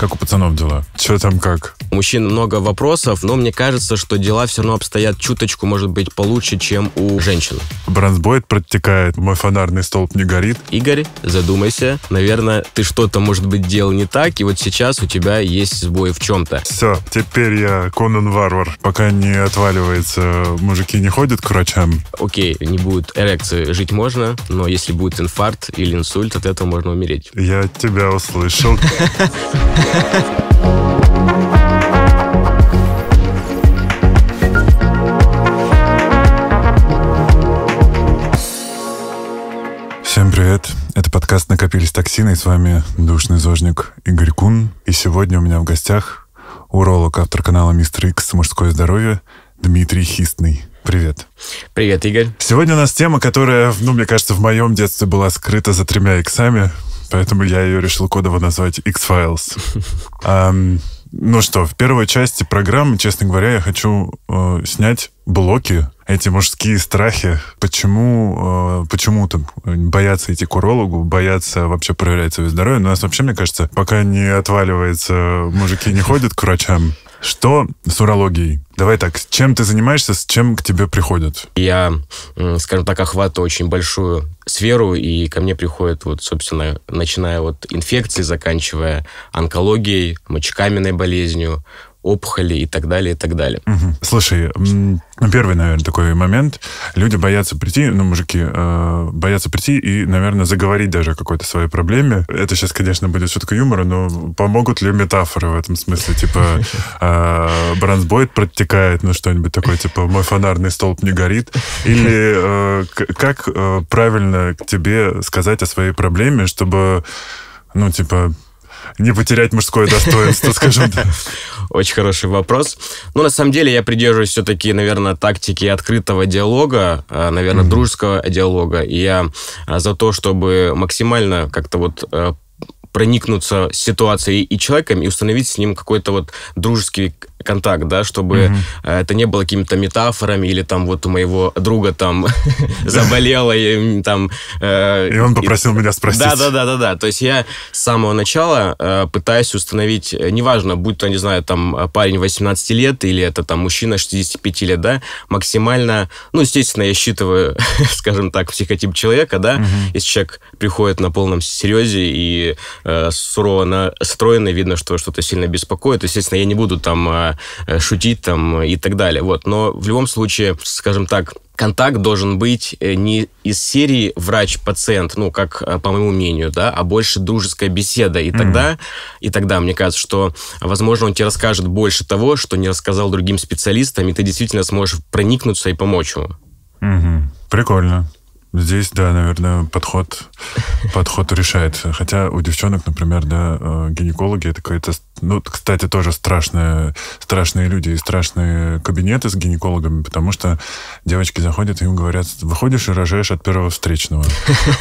Как у пацанов дела? Че там как? У мужчин много вопросов, но мне кажется, что дела все равно обстоят чуточку, может быть, получше, чем у женщин. Брансбойт протекает, мой фонарный столб не горит. Игорь, задумайся. Наверное, ты что-то, может быть, делал не так, и вот сейчас у тебя есть сбой в чем-то. Все, теперь я Конан Варвар. Пока не отваливается, мужики не ходят к врачам? Окей, не будет эрекции, жить можно, но если будет инфаркт или инсульт, от этого можно умереть. Я тебя услышал. Ha ha ha. Всем привет! Это подкаст «Накопились токсины» и с вами душный зожник Игорь Кун. И сегодня у меня в гостях уролог, автор канала «Мистер Икс. Мужское здоровье» Дмитрий Хистный. Привет. Привет, Игорь. Сегодня у нас тема, которая, ну, мне кажется, в моем детстве была скрыта за тремя иксами, поэтому я ее решил кодово назвать X-Files. ну что, в первой части программы, честно говоря, я хочу э, снять блоки, эти мужские страхи. Почему, э, почему там боятся идти к урологу, боятся вообще проверять свое здоровье? Но у нас вообще, мне кажется, пока не отваливается, мужики не ходят к врачам. Что с урологией? Давай так, чем ты занимаешься, с чем к тебе приходят? Я, скажем так, охватываю очень большую сферу, и ко мне приходят, вот, собственно, начиная от инфекции, заканчивая онкологией, мочекаменной болезнью, опухоли и так далее, и так далее. Угу. Слушай, ну, первый, наверное, такой момент. Люди боятся прийти, ну, мужики, э, боятся прийти и, наверное, заговорить даже о какой-то своей проблеме. Это сейчас, конечно, будет шутка юмора, но помогут ли метафоры в этом смысле? Типа, э, бронзбойт протекает, ну, что-нибудь такое, типа, мой фонарный столб не горит. Или э, как э, правильно к тебе сказать о своей проблеме, чтобы, ну, типа, не потерять мужское достоинство, скажем так. Очень хороший вопрос. Ну, на самом деле, я придерживаюсь все-таки, наверное, тактики открытого диалога, а, наверное, mm-hmm. дружеского диалога. И я а, за то, чтобы максимально как-то вот э, проникнуться ситуацией и человеком и установить с ним какой-то вот дружеский контакт, да, чтобы mm-hmm. это не было какими-то метафорами или там вот у моего друга там заболело и там... Э, и он попросил и... меня спросить. Да, да, да, да, да. То есть я с самого начала э, пытаюсь установить, э, неважно, будь то, не знаю, там э, парень 18 лет или это там мужчина 65 лет, да, максимально, ну, естественно, я считываю, скажем так, психотип человека, да, mm-hmm. если человек приходит на полном серьезе и э, сурово настроенный, видно, что что-то сильно беспокоит, естественно, я не буду там Э, шутить там и так далее. Вот. Но в любом случае, скажем так, контакт должен быть э, не из серии врач-пациент, ну, как э, по моему мнению, да, а больше дружеская беседа. И mm-hmm. тогда, и тогда, мне кажется, что, возможно, он тебе расскажет больше того, что не рассказал другим специалистам, и ты действительно сможешь проникнуться и помочь ему. Mm-hmm. Прикольно. Здесь, да, наверное, подход, подход решает. Хотя у девчонок, например, да, э, гинекологи это какая-то... Ну, кстати, тоже страшные, страшные люди и страшные кабинеты с гинекологами, потому что девочки заходят и им говорят, выходишь и рожаешь от первого встречного.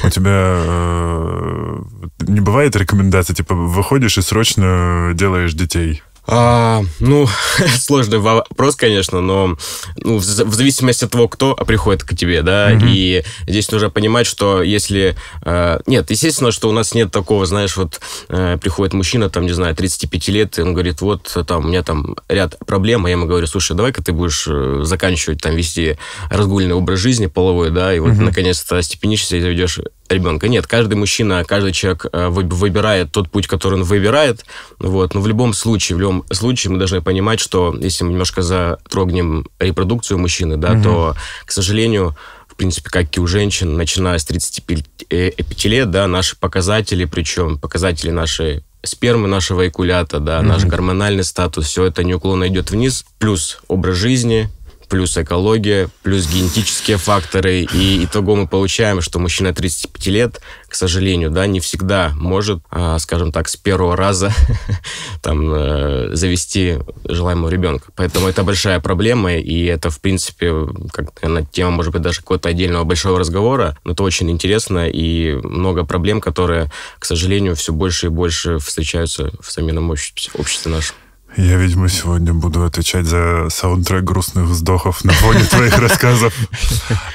У тебя э, не бывает рекомендации, типа, выходишь и срочно делаешь детей. А, ну, сложный вопрос, конечно, но ну, в, в зависимости от того, кто приходит к тебе, да, mm-hmm. и здесь нужно понимать, что если... Э, нет, естественно, что у нас нет такого, знаешь, вот э, приходит мужчина, там, не знаю, 35 лет, и он говорит, вот, там, у меня там ряд проблем, а я ему говорю, слушай, давай-ка ты будешь э, заканчивать, там, вести разгульный образ жизни половой, да, и вот, mm-hmm. наконец-то степенишься и заведешь ребенка. Нет, каждый мужчина, каждый человек э, выбирает тот путь, который он выбирает. Вот. Но в любом случае, в любом случае мы должны понимать, что если мы немножко затрогнем репродукцию мужчины, да, угу. то, к сожалению, в принципе, как и у женщин, начиная с 35 э, лет, да, наши показатели, причем показатели нашей спермы нашего экулята, да, mm наш гормональный статус, все это неуклонно идет вниз, плюс образ жизни, плюс экология, плюс генетические факторы. И итого мы получаем, что мужчина 35 лет, к сожалению, да, не всегда может, а, скажем так, с первого раза там, э, завести желаемого ребенка. Поэтому это большая проблема, и это, в принципе, как, наверное, тема, может быть, даже какого-то отдельного большого разговора, но это очень интересно, и много проблем, которые, к сожалению, все больше и больше встречаются в современном обществе, обществе нашем. Я, видимо, сегодня буду отвечать за саундтрек грустных вздохов на фоне твоих рассказов.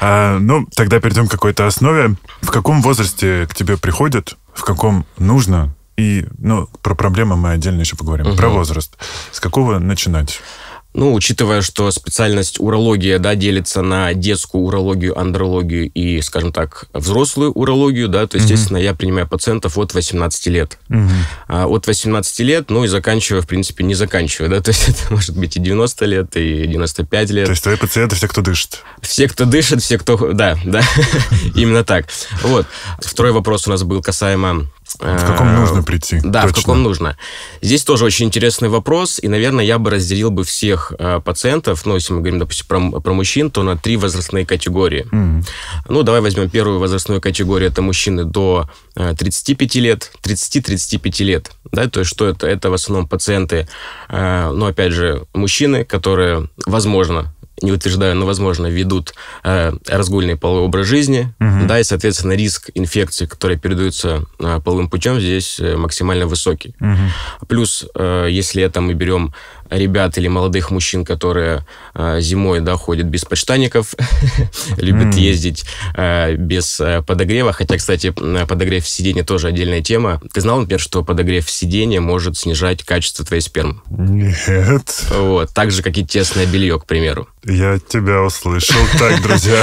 А, ну, тогда перейдем к какой-то основе. В каком возрасте к тебе приходят, в каком нужно, и, ну, про проблемы мы отдельно еще поговорим. Угу. Про возраст. С какого начинать? Ну, учитывая, что специальность урология, да, делится на детскую урологию, андрологию и, скажем так, взрослую урологию, да, то, естественно, mm-hmm. я принимаю пациентов от 18 лет. Mm-hmm. А, от 18 лет, ну, и заканчивая, в принципе, не заканчивая, да, то есть это может быть и 90 лет, и 95 лет. То есть твои пациенты все, кто дышит? Все, кто дышит, все, кто... Да, да, именно так. Вот. Второй вопрос у нас был касаемо Э, в каком нужно прийти? Да, точно. в каком нужно. Здесь тоже очень интересный вопрос, и, наверное, я бы разделил бы всех э, пациентов, ну, если мы говорим, допустим, про, про мужчин, то на три возрастные категории. Mm. Ну, давай возьмем первую возрастную категорию, это мужчины до 35 э, лет, 30-35 лет, да, то есть что это? Это в основном пациенты, ну, опять же, мужчины, которые, возможно, не утверждаю, но, возможно, ведут э, разгульный половой образ жизни, угу. да, и, соответственно, риск инфекции, которая передается э, половым путем, здесь э, максимально высокий. Угу. Плюс, э, если это мы берем ребят или молодых мужчин, которые э, зимой, да, ходят без почтанников, любят ездить э, без э, подогрева. Хотя, кстати, э, подогрев сиденья тоже отдельная тема. Ты знал, например, что подогрев сиденья может снижать качество твоей спермы? Нет. Вот. Так же, как и тесное белье, к примеру. Я тебя услышал. Так, друзья,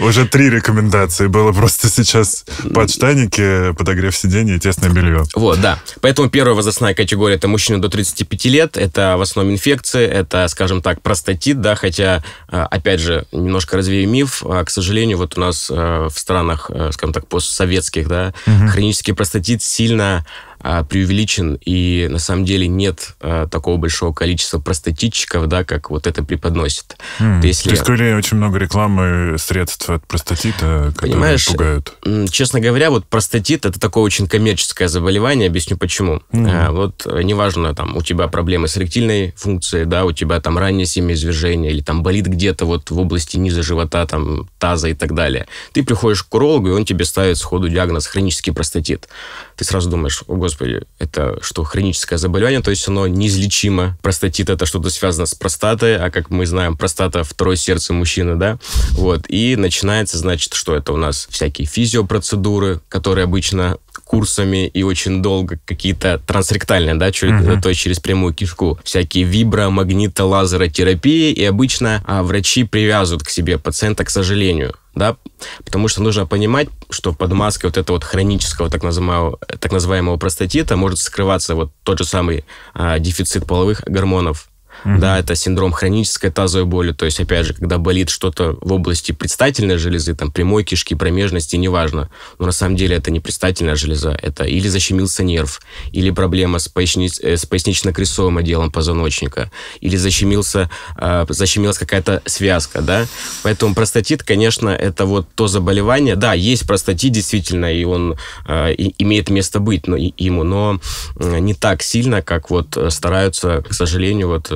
уже три рекомендации было просто сейчас. Почтанники, подогрев сиденья и тесное белье. Вот, да. Поэтому первая возрастная категория – это мужчины до 35 лет. Это в основном инфекции, это, скажем так, простатит, да, хотя, э, опять же, немножко развею миф, а, к сожалению, вот у нас э, в странах, э, скажем так, постсоветских, да, угу. хронический простатит сильно а, преувеличен, и на самом деле нет а, такого большого количества простатитчиков, да, как вот это преподносит. Mm. То, есть, скорее, очень много рекламы средств от простатита, которые Понимаешь, пугают. Честно говоря, вот простатит – это такое очень коммерческое заболевание, объясню почему. Mm. А, вот э, неважно, там, у тебя проблемы с эректильной функцией, да, у тебя там раннее семяизвержение, или там болит где-то вот в области низа живота, там, таза и так далее. Ты приходишь к урологу, и он тебе ставит сходу диагноз хронический простатит. Ты сразу думаешь, ого, господи, это что, хроническое заболевание, то есть оно неизлечимо. Простатит это что-то связано с простатой, а как мы знаем, простата второе сердце мужчины, да? Вот, и начинается, значит, что это у нас всякие физиопроцедуры, которые обычно курсами и очень долго какие-то трансректальные, да, чуть, uh-huh. то есть через прямую кишку, всякие вибро, магнито, лазеротерапии, и обычно а, врачи привязывают к себе пациента, к сожалению да, потому что нужно понимать, что под маской вот этого вот хронического так называемого, так называемого простатита может скрываться вот тот же самый а, дефицит половых гормонов, mm Да, это синдром хронической тазовой боли, то есть, опять же, когда болит что-то в области предстательной железы, там, прямой кишки, промежности, неважно. Но на самом деле это не предстательная железа, это или защемился нерв, или проблема с, поясниц, э, с пояснично-крестовым отделом позвоночника, или защемился, э, защемилась какая-то связка, да. Поэтому простатит, конечно, это вот то заболевание, да, есть простатит действительно, и он э, и, имеет место быть но, и, ему, но э, не так сильно, как вот э, стараются, к сожалению, вот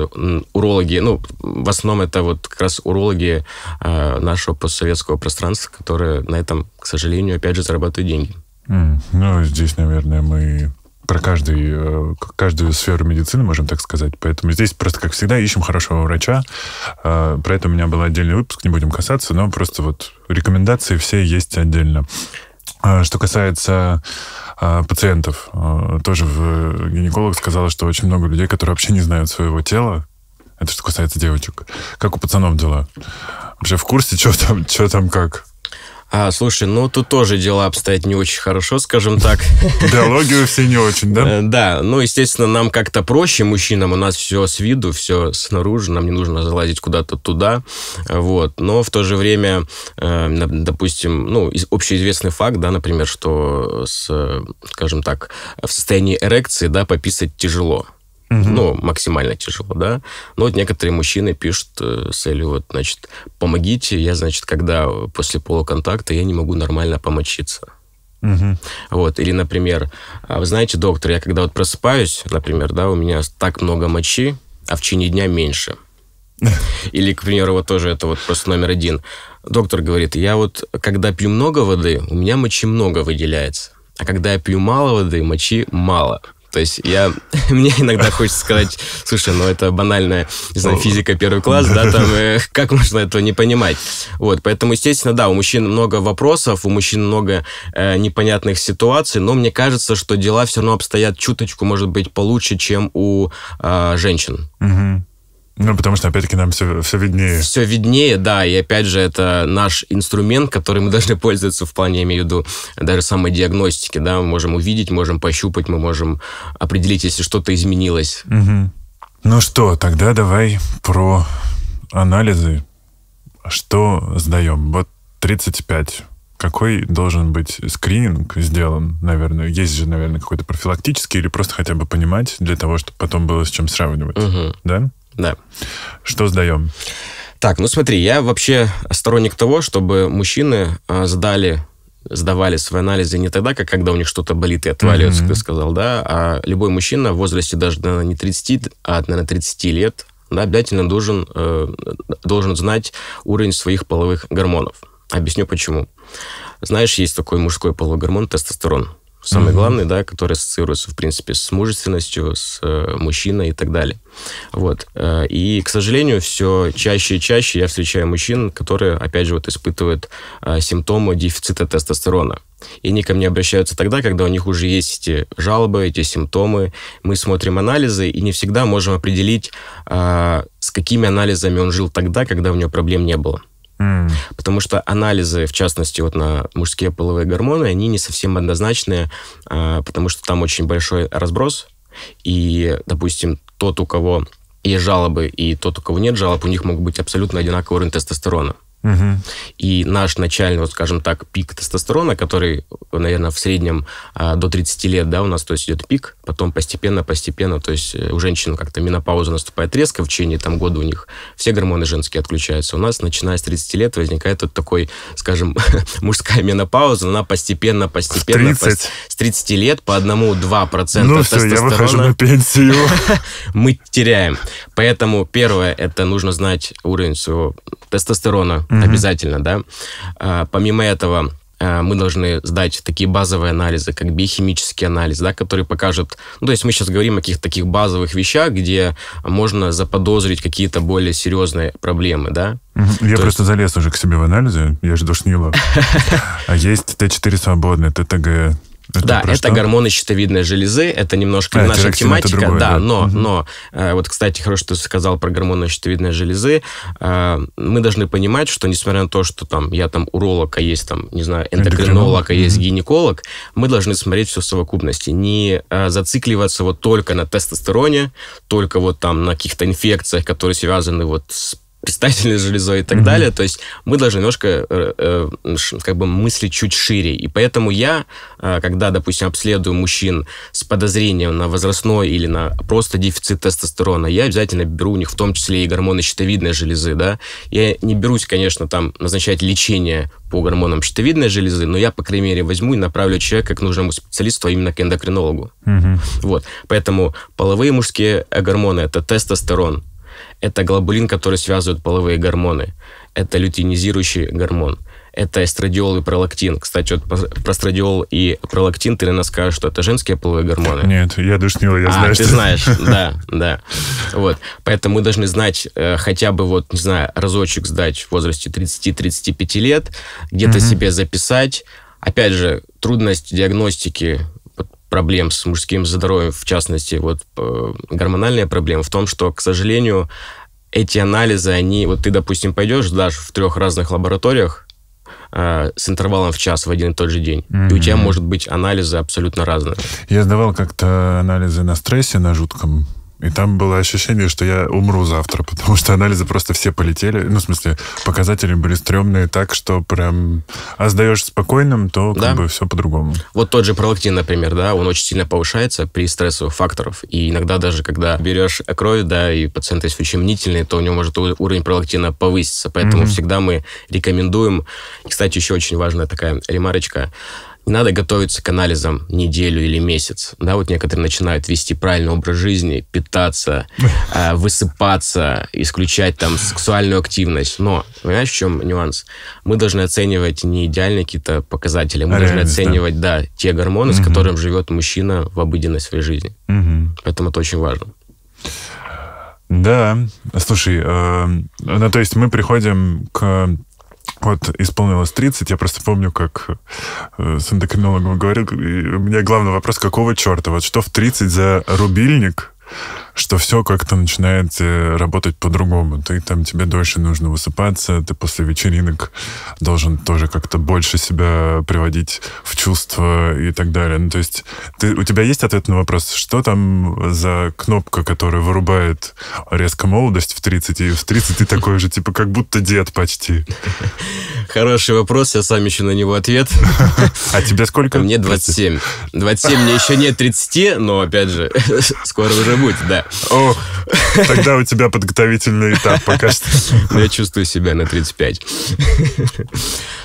урологи, ну, в основном это вот как раз урологи э, нашего постсоветского пространства, которые на этом, к сожалению, опять же зарабатывают деньги. Mm. Ну, здесь, наверное, мы про каждый, э, каждую сферу медицины, можем так сказать. Поэтому здесь просто, как всегда, ищем хорошего врача. Э, про это у меня был отдельный выпуск, не будем касаться, но просто вот рекомендации все есть отдельно. А что касается а, пациентов, а, тоже э, гинеколог сказала, что очень много людей, которые вообще не знают своего тела. Это что касается девочек. Как у пацанов дела? Вообще в курсе, что там, что там как? А, слушай, ну тут тоже дела обстоят не очень хорошо, скажем так. Биологию все не очень, да? Э, да, ну, естественно, нам как-то проще, мужчинам, у нас все с виду, все снаружи, нам не нужно залазить куда-то туда, вот. Но в то же время, э, допустим, ну, общеизвестный факт, да, например, что, с, скажем так, в состоянии эрекции, да, пописать тяжело. Угу. Ну, максимально тяжело, да. Но вот некоторые мужчины пишут э, с целью, вот, значит, помогите, я, значит, когда э, после полуконтакта я не могу нормально помочиться. Угу. Вот, или, например, «А вы знаете, доктор, я когда вот просыпаюсь, например, да, у меня так много мочи, а в течение дня меньше. Или, к примеру, вот тоже это вот просто номер один. Доктор говорит, я вот, когда пью много воды, у меня мочи много выделяется. А когда я пью мало воды, мочи мало. То есть я, мне иногда хочется сказать, слушай, ну это банальная, не знаю, физика первый класс, да, там, э, как можно этого не понимать? Вот, поэтому, естественно, да, у мужчин много вопросов, у мужчин много э, непонятных ситуаций, но мне кажется, что дела все равно обстоят чуточку, может быть, получше, чем у э, женщин. Угу. Ну, потому что, опять-таки, нам все, все виднее. Все виднее, да. И, опять же, это наш инструмент, который мы должны пользоваться в плане, я имею в виду, даже самой диагностики, да. Мы можем увидеть, можем пощупать, мы можем определить, если что-то изменилось. Угу. Ну что, тогда давай про анализы. Что сдаем? Вот 35. Какой должен быть скрининг сделан, наверное? Есть же, наверное, какой-то профилактический или просто хотя бы понимать для того, чтобы потом было с чем сравнивать, угу. да? Да. Что сдаем? Так, ну смотри, я вообще сторонник того, чтобы мужчины а, сдали сдавали свои анализы не тогда, как когда у них что-то болит и отваливается, mm-hmm. как ты сказал, да, а любой мужчина в возрасте даже, наверное, не 30, а, наверное, 30 лет, да, обязательно должен, э, должен знать уровень своих половых гормонов. Объясню почему. Знаешь, есть такой мужской половой гормон тестостерон самый mm-hmm. главный, да, который ассоциируется, в принципе, с мужественностью, с э, мужчиной и так далее. Вот. Э, и, к сожалению, все чаще и чаще я встречаю мужчин, которые, опять же, вот испытывают э, симптомы дефицита тестостерона. И они ко мне обращаются тогда, когда у них уже есть эти жалобы, эти симптомы. Мы смотрим анализы и не всегда можем определить, э, с какими анализами он жил тогда, когда у него проблем не было. Потому что анализы, в частности, вот на мужские половые гормоны, они не совсем однозначные, а, потому что там очень большой разброс. И, допустим, тот, у кого есть жалобы, и тот, у кого нет жалоб, у них могут быть абсолютно одинаковый уровень тестостерона. Угу. И наш начальный, вот скажем так, пик тестостерона, который, наверное, в среднем а, до 30 лет, да, у нас, то есть идет пик, потом постепенно, постепенно, то есть э, у женщин как-то менопауза наступает резко в течение там года у них, все гормоны женские отключаются. У нас, начиная с 30 лет, возникает вот такой, скажем, мужская менопауза, она постепенно, постепенно, 30? По, с 30 лет по одному-два процента ну, тестостерона. Ну все, я выхожу на пенсию. Мы теряем. Поэтому первое, это нужно знать уровень своего тестостерона угу. обязательно, да. А, помимо этого, а, мы должны сдать такие базовые анализы, как биохимический анализ, да, который покажет, ну, то есть мы сейчас говорим о каких-то таких базовых вещах, где можно заподозрить какие-то более серьезные проблемы, да. Я то просто есть... залез уже к себе в анализы, я же душнила. А есть Т4 свободный, ТТГ, это да, это что? гормоны щитовидной железы, это немножко а, наша тематика, другое, да, да, но, угу. но э, вот, кстати, хорошо, что ты сказал про гормоны щитовидной железы, э, мы должны понимать, что несмотря на то, что там я там уролог, а есть там, не знаю, эндокринолог, а есть угу. гинеколог, мы должны смотреть все в совокупности, не э, зацикливаться вот только на тестостероне, только вот там на каких-то инфекциях, которые связаны вот с предстательной железой и так mm-hmm. далее. То есть мы должны немножко э, э, как бы мысли чуть шире. И поэтому я, э, когда, допустим, обследую мужчин с подозрением на возрастной или на просто дефицит тестостерона, я обязательно беру у них в том числе и гормоны щитовидной железы, да. Я не берусь, конечно, там назначать лечение по гормонам щитовидной железы, но я, по крайней мере, возьму и направлю человека к нужному специалисту, а именно к эндокринологу. Mm-hmm. Вот. Поэтому половые мужские гормоны – это тестостерон, это глобулин, который связывает половые гормоны. Это лютинизирующий гормон. Это эстрадиол и пролактин. Кстати, вот про эстрадиол и пролактин ты, наверное, скажешь, что это женские половые гормоны. Нет, я душнил, я а, знаю. ты что... знаешь, да, да. Вот. Поэтому мы должны знать э, хотя бы, вот, не знаю, разочек сдать в возрасте 30-35 лет, где-то mm-hmm. себе записать. Опять же, трудность диагностики проблем с мужским здоровьем, в частности, вот э, гормональная проблема в том, что, к сожалению, эти анализы, они, вот ты, допустим, пойдешь даже в трех разных лабораториях э, с интервалом в час в один и тот же день, mm-hmm. и у тебя может быть анализы абсолютно разные. Я сдавал как-то анализы на стрессе, на жутком и там было ощущение, что я умру завтра, потому что анализы просто все полетели. Ну, в смысле, показатели были стрёмные так, что прям... А сдаешь спокойным, то как да. бы все по-другому. Вот тот же пролактин, например, да, он очень сильно повышается при стрессовых факторов. И иногда даже, когда берешь кровь, да, и пациент, если очень мнительный, то у него может уровень пролактина повыситься. Поэтому mm-hmm. всегда мы рекомендуем... И, кстати, еще очень важная такая ремарочка не надо готовиться к анализам неделю или месяц. Да, вот некоторые начинают вести правильный образ жизни, питаться, а, высыпаться, исключать там сексуальную активность. Но, понимаешь, в чем нюанс? Мы должны оценивать не идеальные какие-то показатели, мы должны оценивать, да, те гормоны, с которым живет мужчина в обыденной своей жизни. Угу. Поэтому это очень важно. Да, слушай, э, ну то есть мы приходим к вот исполнилось 30, я просто помню, как э, с эндокринологом говорил, и у меня главный вопрос, какого черта? Вот что в 30 за рубильник что все как-то начинает э, работать по-другому. Ты там, тебе дольше нужно высыпаться, ты после вечеринок должен тоже как-то больше себя приводить в чувство и так далее. Ну, то есть ты, у тебя есть ответ на вопрос, что там за кнопка, которая вырубает резко молодость в 30, и в 30 ты такой же, типа, как будто дед почти. Хороший вопрос, я сам еще на него ответ. А тебе сколько? Мне 27. 27 мне еще нет 30, но, опять же, скоро уже будет, да. О, тогда у тебя подготовительный этап пока что. Ну, я чувствую себя на 35.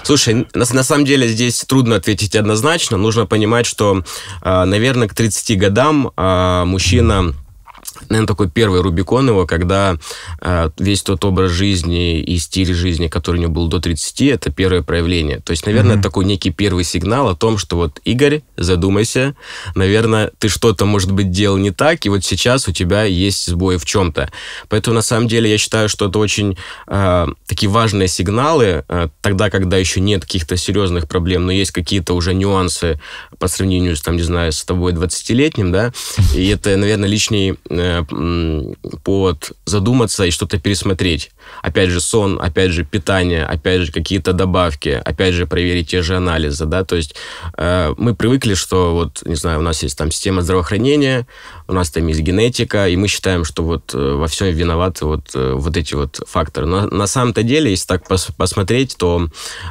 Слушай, на, на самом деле здесь трудно ответить однозначно. Нужно понимать, что, а, наверное, к 30 годам а, мужчина наверное, такой первый Рубикон его, когда э, весь тот образ жизни и стиль жизни, который у него был до 30, это первое проявление. То есть, наверное, mm-hmm. такой некий первый сигнал о том, что вот, Игорь, задумайся, наверное, ты что-то, может быть, делал не так, и вот сейчас у тебя есть сбои в чем-то. Поэтому, на самом деле, я считаю, что это очень э, такие важные сигналы, э, тогда, когда еще нет каких-то серьезных проблем, но есть какие-то уже нюансы по сравнению, с, там, не знаю, с тобой 20-летним, да, и это, наверное, лишний... Э, Э, повод задуматься и что-то пересмотреть. Опять же, сон, опять же, питание, опять же, какие-то добавки, опять же, проверить те же анализы, да, то есть э, мы привыкли, что вот, не знаю, у нас есть там система здравоохранения, у нас там есть генетика, и мы считаем, что вот э, во всем виноваты вот, э, вот эти вот факторы. Но на самом-то деле, если так пос посмотреть, то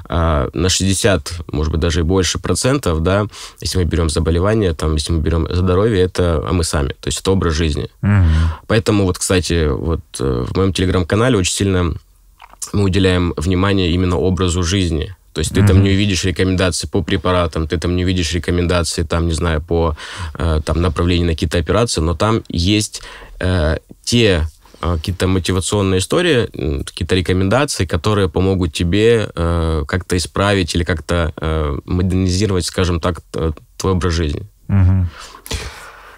э, на 60, может быть, даже и больше процентов, да, если мы берем заболевания, там, если мы берем здоровье, это а мы сами, то есть это образ жизни. Mm Mm-hmm. Поэтому вот, кстати, вот э, в моем телеграм-канале очень сильно мы уделяем внимание именно образу жизни. То есть ты mm-hmm. там не увидишь рекомендации по препаратам, ты там не увидишь рекомендации, там, не знаю, по э, там, направлению на какие-то операции, но там есть э, те э, какие-то мотивационные истории, какие-то рекомендации, которые помогут тебе э, как-то исправить или как-то э, модернизировать, скажем так, твой образ жизни. Угу.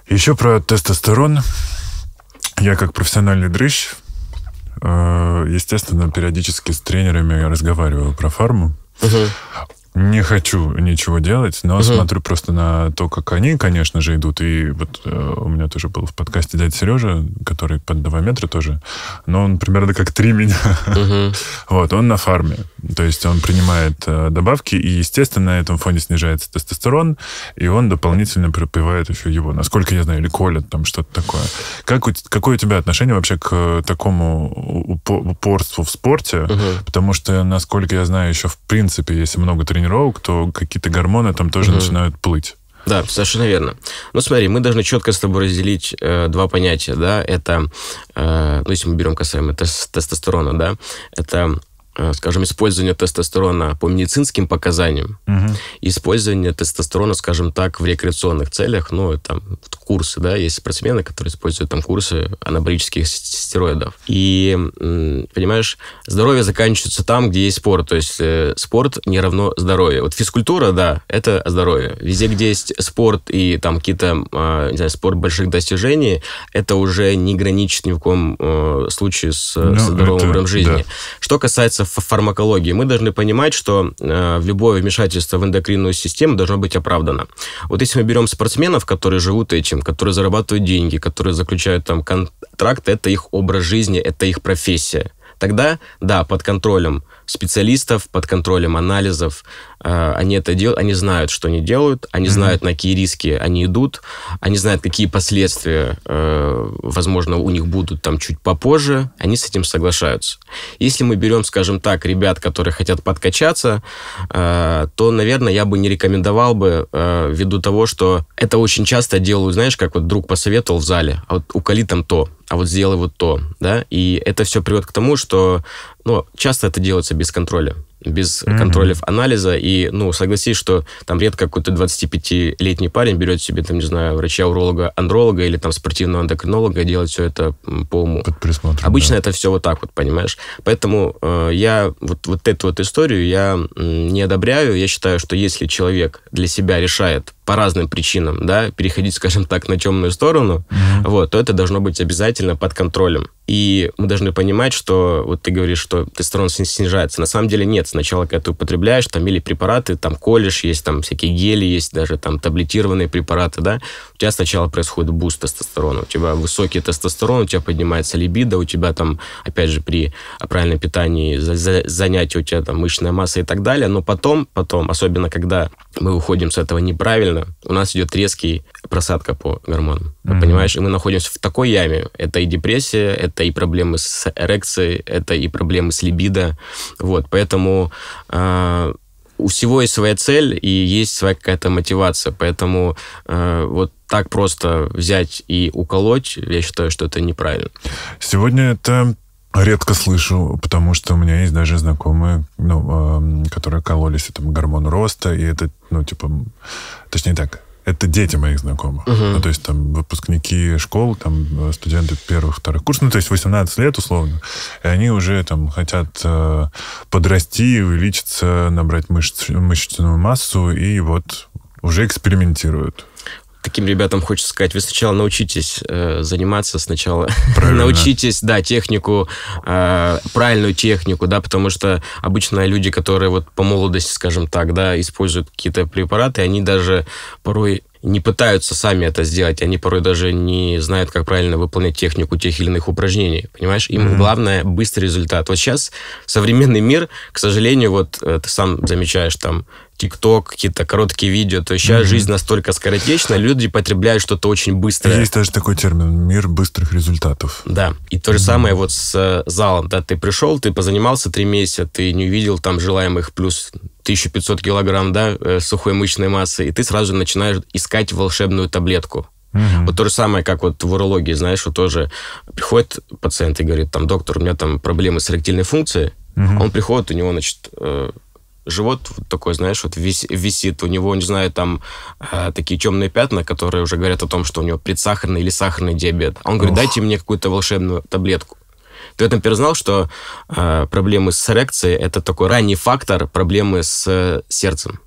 Еще про тестостерон я как профессиональный дрыщ, э, естественно, периодически с тренерами разговариваю про фарму. Угу не хочу ничего делать, но угу. смотрю просто на то, как они, конечно же, идут. И вот э, у меня тоже был в подкасте дядя Сережа, который под 2 метра тоже, но он примерно как три меня. Угу. вот, он на фарме. То есть он принимает э, добавки, и, естественно, на этом фоне снижается тестостерон, и он дополнительно пропивает еще его, насколько я знаю, или колят там что-то такое. Как у, какое у тебя отношение вообще к э, такому упорству в спорте? Угу. Потому что, насколько я знаю, еще в принципе, если много тренировок, тренировок, то какие-то гормоны там тоже угу. начинают плыть. Да, совершенно верно. Ну, смотри, мы должны четко с тобой разделить э, два понятия, да, это, э, ну, если мы берем касаемо тес- тестостерона, да, это Э, скажем, использование тестостерона по медицинским показаниям, угу. использование тестостерона, скажем так, в рекреационных целях, ну, там, курсы, да, есть спортсмены, которые используют там курсы анаболических стероидов. И, понимаешь, здоровье заканчивается там, где есть спорт, то есть э, спорт не равно здоровье. Вот физкультура, да, это здоровье. Везде, где есть спорт и там какие-то, э, не знаю, спорт больших достижений, это уже не граничит ни в коем э, случае с, э, ну, со здоровым это, образом жизни. Да. Что касается касается фармакологии, мы должны понимать, что э, любое вмешательство в эндокринную систему должно быть оправдано. Вот если мы берем спортсменов, которые живут этим, которые зарабатывают деньги, которые заключают там контракты, это их образ жизни, это их профессия. Тогда, да, под контролем специалистов, под контролем анализов, э, они это делают, они знают, что они делают, они mm-hmm. знают, на какие риски они идут, они знают, какие последствия, э, возможно, у них будут там чуть попозже, они с этим соглашаются. Если мы берем, скажем так, ребят, которые хотят подкачаться, э, то, наверное, я бы не рекомендовал бы, э, ввиду того, что это очень часто делают, знаешь, как вот друг посоветовал в зале, а вот уколи там то, а вот сделай вот то, да, и это все приводит к тому, что, ну, часто это делается без контроля, без mm-hmm. контролев анализа. И, ну, согласись, что там редко какой-то 25-летний парень берет себе, там, не знаю, врача-уролога, андролога или там спортивного эндокринолога, делать все это по уму. Под присмотром, Обычно да. это все вот так вот, понимаешь? Поэтому э, я вот, вот эту вот историю я не одобряю. Я считаю, что если человек для себя решает по разным причинам, да, переходить, скажем так, на темную сторону, mm-hmm. вот, то это должно быть обязательно под контролем. И мы должны понимать, что вот ты говоришь, что тестостерон снижается. На самом деле нет. Сначала, когда ты употребляешь, там или препараты, там колешь, есть там всякие гели, есть даже там таблетированные препараты, да, у тебя сначала происходит буст тестостерона. У тебя высокий тестостерон, у тебя поднимается либидо, у тебя там, опять же, при правильном питании, занятии у тебя там мышечная масса и так далее. Но потом, потом, особенно когда мы уходим с этого неправильно, у нас идет резкий просадка по гормонам. Mm-hmm. Понимаешь? И мы находимся в такой яме. Это и депрессия, это это и проблемы с эрекцией, это и проблемы с либидо. Вот, поэтому э, у всего есть своя цель и есть своя какая-то мотивация. Поэтому э, вот так просто взять и уколоть, я считаю, что это неправильно. Сегодня это редко слышу, потому что у меня есть даже знакомые, ну, э, которые кололись этому гормону роста, и это, ну, типа, точнее так, это дети моих знакомых. Угу. Ну, то есть там выпускники школ, там э, студенты первых, вторых курсов, ну, то есть 18 лет условно, и они уже там хотят э, подрасти, увеличиться, набрать мышц, мышечную массу, и вот уже экспериментируют таким ребятам хочется сказать, вы сначала научитесь э, заниматься сначала, научитесь, да, технику, э, правильную технику, да, потому что обычно люди, которые вот по молодости, скажем так, да, используют какие-то препараты, они даже порой не пытаются сами это сделать, они порой даже не знают, как правильно выполнять технику тех или иных упражнений, понимаешь? Им mm-hmm. главное быстрый результат. Вот сейчас современный мир, к сожалению, вот э, ты сам замечаешь там ТикТок, какие-то короткие видео, то есть сейчас mm-hmm. жизнь настолько скоротечна, люди потребляют что-то очень быстрое. Есть даже такой термин «мир быстрых результатов». Да, и то же mm-hmm. самое вот с э, залом, да, ты пришел, ты позанимался три месяца, ты не увидел там желаемых плюс 1500 килограмм, да, э, сухой мышечной массы, и ты сразу начинаешь искать волшебную таблетку. Угу. Вот то же самое, как вот в урологии, знаешь, вот тоже приходит пациент и говорит, там, доктор, у меня там проблемы с эректильной функцией, угу. он приходит, у него, значит, э, живот вот такой, знаешь, вот вис, висит, у него, не знаю, там э, такие темные пятна, которые уже говорят о том, что у него предсахарный или сахарный диабет. А он говорит, Ох. дайте мне какую-то волшебную таблетку. Ты это например, знал, что э, проблемы с эрекцией это такой ранний фактор проблемы с э, сердцем?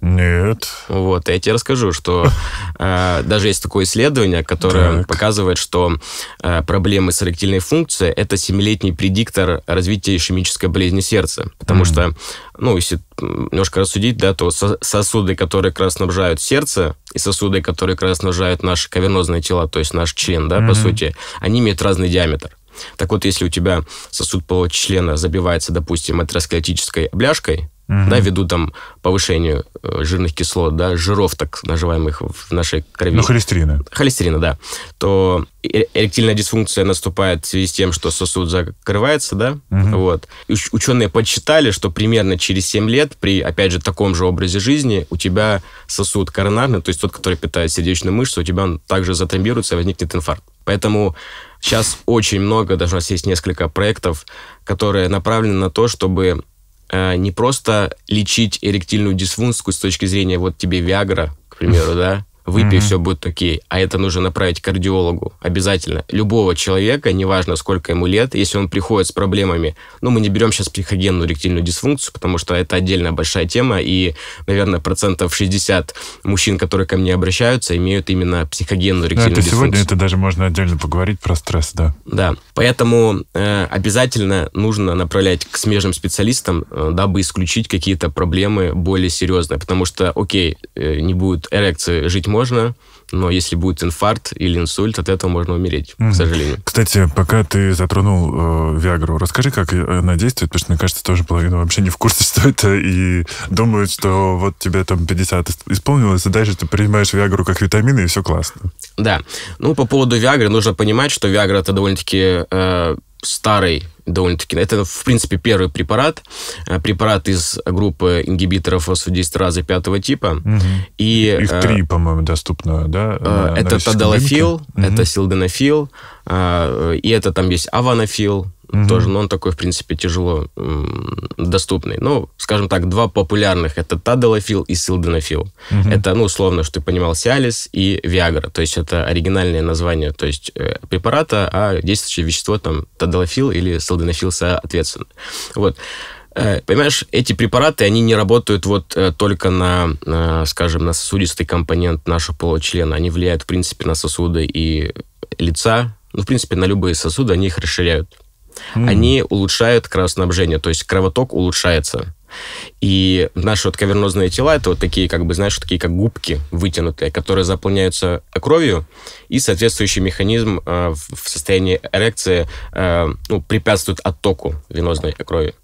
Нет. Вот, я тебе расскажу, что э, даже есть такое исследование, которое так. показывает, что э, проблемы с эректильной функцией это семилетний предиктор развития ишемической болезни сердца. Потому mm. что, ну, если немножко рассудить, да, то сосуды, которые как раз сердце, и сосуды, которые как раз наши кавернозные тела, то есть наш член, да, mm по сути, они имеют разный диаметр. Так вот, если у тебя сосуд полового члена забивается, допустим, атеросклеротической бляшкой, mm-hmm. да, ввиду там повышению э, жирных кислот, да, жиров так называемых в нашей крови. Ну, холестерина. Холестерина, да. То э, эректильная дисфункция наступает в связи с тем, что сосуд закрывается, да, mm-hmm. вот. Уч- ученые подсчитали, что примерно через 7 лет при, опять же, таком же образе жизни у тебя сосуд коронарный, то есть тот, который питает сердечную мышцу, у тебя он также затромбируется и возникнет инфаркт. Поэтому сейчас очень много, даже у нас есть несколько проектов, которые направлены на то, чтобы Э, не просто лечить эректильную дисфункцию с точки зрения вот тебе Виагра, к примеру, да, выпей, mm-hmm. все будет окей. А это нужно направить кардиологу обязательно. Любого человека, неважно сколько ему лет, если он приходит с проблемами, ну, мы не берем сейчас психогенную ректильную дисфункцию, потому что это отдельная большая тема, и, наверное, процентов 60 мужчин, которые ко мне обращаются, имеют именно психогенную ну, ректильную это дисфункцию. Сегодня это даже можно отдельно поговорить про стресс, да. Да, поэтому э, обязательно нужно направлять к смежным специалистам, э, дабы исключить какие-то проблемы более серьезные, потому что, окей, э, не будет эрекции жить можно, но если будет инфаркт или инсульт, от этого можно умереть, mm-hmm. к сожалению. Кстати, пока ты затронул э, Виагру, расскажи, как она действует, потому что, мне кажется, тоже половина вообще не в курсе, что это, и думают, что вот тебе там 50 исполнилось, и дальше ты принимаешь Виагру как витамины, и все классно. Да. Ну, по поводу Виагры, нужно понимать, что Виагра это довольно-таки э, старый довольно-таки... Это, в принципе, первый препарат. Э, препарат из группы ингибиторов фосфодиэстеразы пятого типа. Угу. И, Их э, три, по-моему, доступно, да? Э, на, это тадалофил, угу. это силденофил, и это там есть аванофил, угу. тоже, но он такой, в принципе, тяжело доступный. Ну, скажем так, два популярных, это тадолофил и Силденофил. Угу. Это, ну, условно, что ты понимал, Сиалис и Виагра, то есть это оригинальное название, то есть э, препарата, а действующее вещество там тадолофил или Силденофил соответственно. Вот. Э, понимаешь, эти препараты, они не работают вот э, только на, скажем, на сосудистый компонент нашего получлена. Они влияют, в принципе, на сосуды и лица, ну, в принципе, на любые сосуды они их расширяют mm. они улучшают кровоснабжение, то есть кровоток улучшается. И наши вот кавернозные тела это вот такие, как бы, знаешь, такие как губки вытянутые, которые заполняются кровью, и соответствующий механизм э, в состоянии эрекции э, ну, препятствует оттоку венозной крови.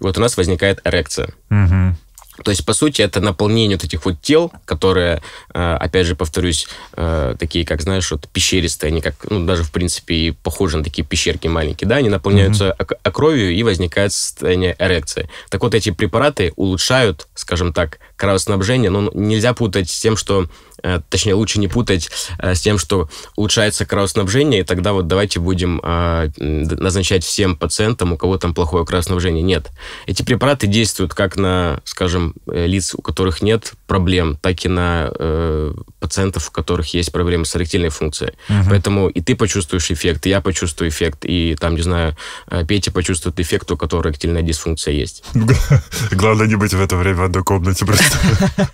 И вот у нас возникает эрекция. Угу. То есть, по сути, это наполнение вот этих вот тел, которые, э, опять же, повторюсь, э, такие, как, знаешь, вот пещеристые, они как, ну, даже, в принципе, и похожи на такие пещерки маленькие, да, они наполняются mm-hmm. кровью и возникает состояние эрекции. Так вот, эти препараты улучшают, скажем так, кровоснабжение, но нельзя путать с тем, что Э, точнее, лучше не путать э, с тем, что улучшается кровоснабжение, и тогда вот давайте будем э, назначать всем пациентам, у кого там плохое кровоснабжение. Нет. Эти препараты действуют как на, скажем, лиц, у которых нет проблем, так и на э, пациентов, у которых есть проблемы с эректильной функцией. Угу. Поэтому и ты почувствуешь эффект, и я почувствую эффект, и там, не знаю, Петя почувствует эффект, у которого эректильная дисфункция есть. Главное не быть в это время в одной комнате просто.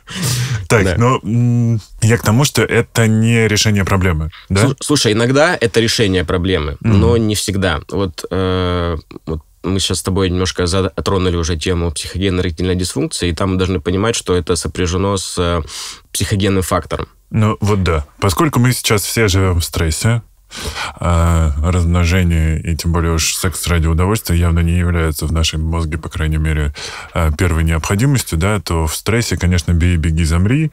Так, да. но ну, я к тому, что это не решение проблемы, да? Слушай, иногда это решение проблемы, mm-hmm. но не всегда. Вот, э, вот мы сейчас с тобой немножко затронули уже тему психогенной эректильной дисфункции, и там мы должны понимать, что это сопряжено с э, психогенным фактором. Ну вот да. Поскольку мы сейчас все живем в стрессе, а, размножение и тем более уж секс ради удовольствия явно не является в нашем мозге, по крайней мере, а, первой необходимостью, да, то в стрессе, конечно, бей, беги, замри,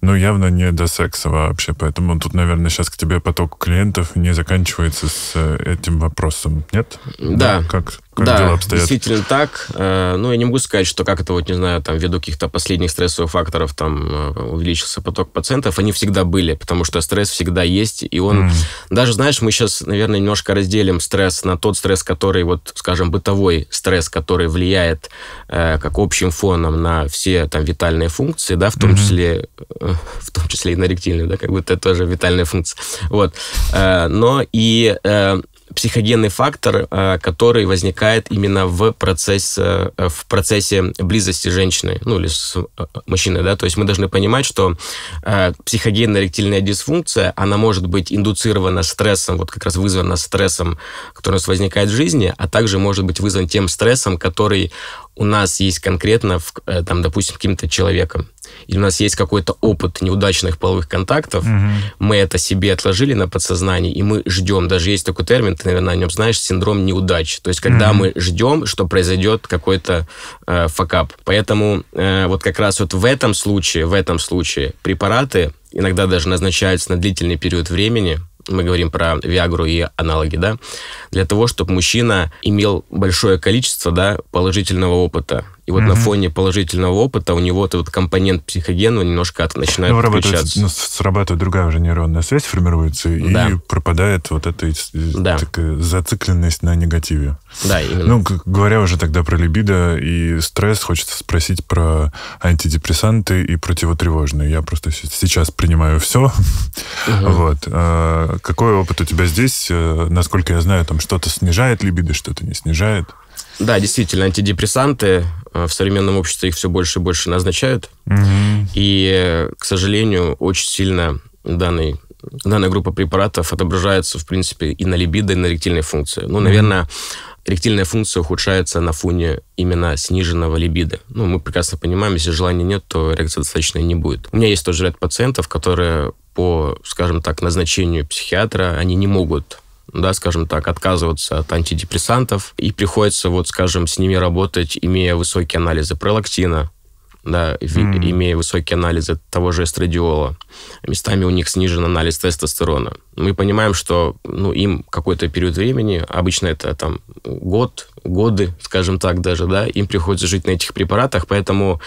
но явно не до секса вообще. Поэтому тут, наверное, сейчас к тебе поток клиентов не заканчивается с э, этим вопросом, нет? Да. как? как да, дела обстоят. действительно так. Э, ну, я не могу сказать, что как это, вот, не знаю, там, ввиду каких-то последних стрессовых факторов, там, э, увеличился поток пациентов. Они всегда были, потому что стресс всегда есть, и он... Mm. Даже, знаешь, мы сейчас, наверное, немножко разделим стресс на тот стресс, который, вот, скажем, бытовой стресс, который влияет э, как общим фоном на все, там, витальные функции, да, в том mm-hmm. числе, э, в том числе и на ректильную, да, как будто это тоже витальная функция. Вот. Э, но и... Э, психогенный фактор, э, который возникает именно в, процессе э, в процессе близости женщины, ну или с э, мужчиной, да, то есть мы должны понимать, что психогенная ректильная дисфункция, она может быть индуцирована стрессом, вот как раз вызвана стрессом, который у нас возникает в жизни, а также может быть вызван тем стрессом, который у нас есть конкретно, в, там, допустим, каким-то человеком или у нас есть какой-то опыт неудачных половых контактов, угу. мы это себе отложили на подсознание, и мы ждем. Даже есть такой термин, ты, наверное, о нем знаешь, синдром неудач. То есть, когда угу. мы ждем, что произойдет какой-то э, факап. Поэтому э, вот как раз вот в этом случае, в этом случае препараты иногда даже назначаются на длительный период времени, мы говорим про Виагру и аналоги, да, для того, чтобы мужчина имел большое количество, да, положительного опыта и вот mm-hmm. на фоне положительного опыта у него этот вот компонент психогенного немножко от, начинает ну, отключаться. Ну, срабатывает другая уже нейронная связь, формируется, да. и пропадает вот эта да. такая зацикленность на негативе. Да, именно. Ну, говоря уже тогда про либидо и стресс, хочется спросить про антидепрессанты и противотревожные. Я просто сейчас принимаю все. Угу. Вот. А, какой опыт у тебя здесь? Э, насколько я знаю, там что-то снижает либидо, что-то не снижает. Да, действительно, антидепрессанты Э, в современном обществе их все больше и больше назначают. Угу. И, э, к сожалению, очень сильно данный данная группа препаратов отображается, в принципе, и на либидо, и на ректильной функции. Ну, наверное, ректильная функция ухудшается на фоне именно сниженного либидо. Ну, мы прекрасно понимаем, если желания нет, то эрекции достаточно не будет. У меня есть тоже ряд пациентов, которые по, скажем так, назначению психиатра, они не могут да, скажем так, отказываться от антидепрессантов, и приходится, вот, скажем, с ними работать, имея высокие анализы пролактина, да, mm имея высокие анализы того же эстрадиола. Местами у них снижен анализ тестостерона. Мы понимаем, что ну, им какой-то период времени, обычно это там год, годы, скажем так даже, да, им приходится жить на этих препаратах, поэтому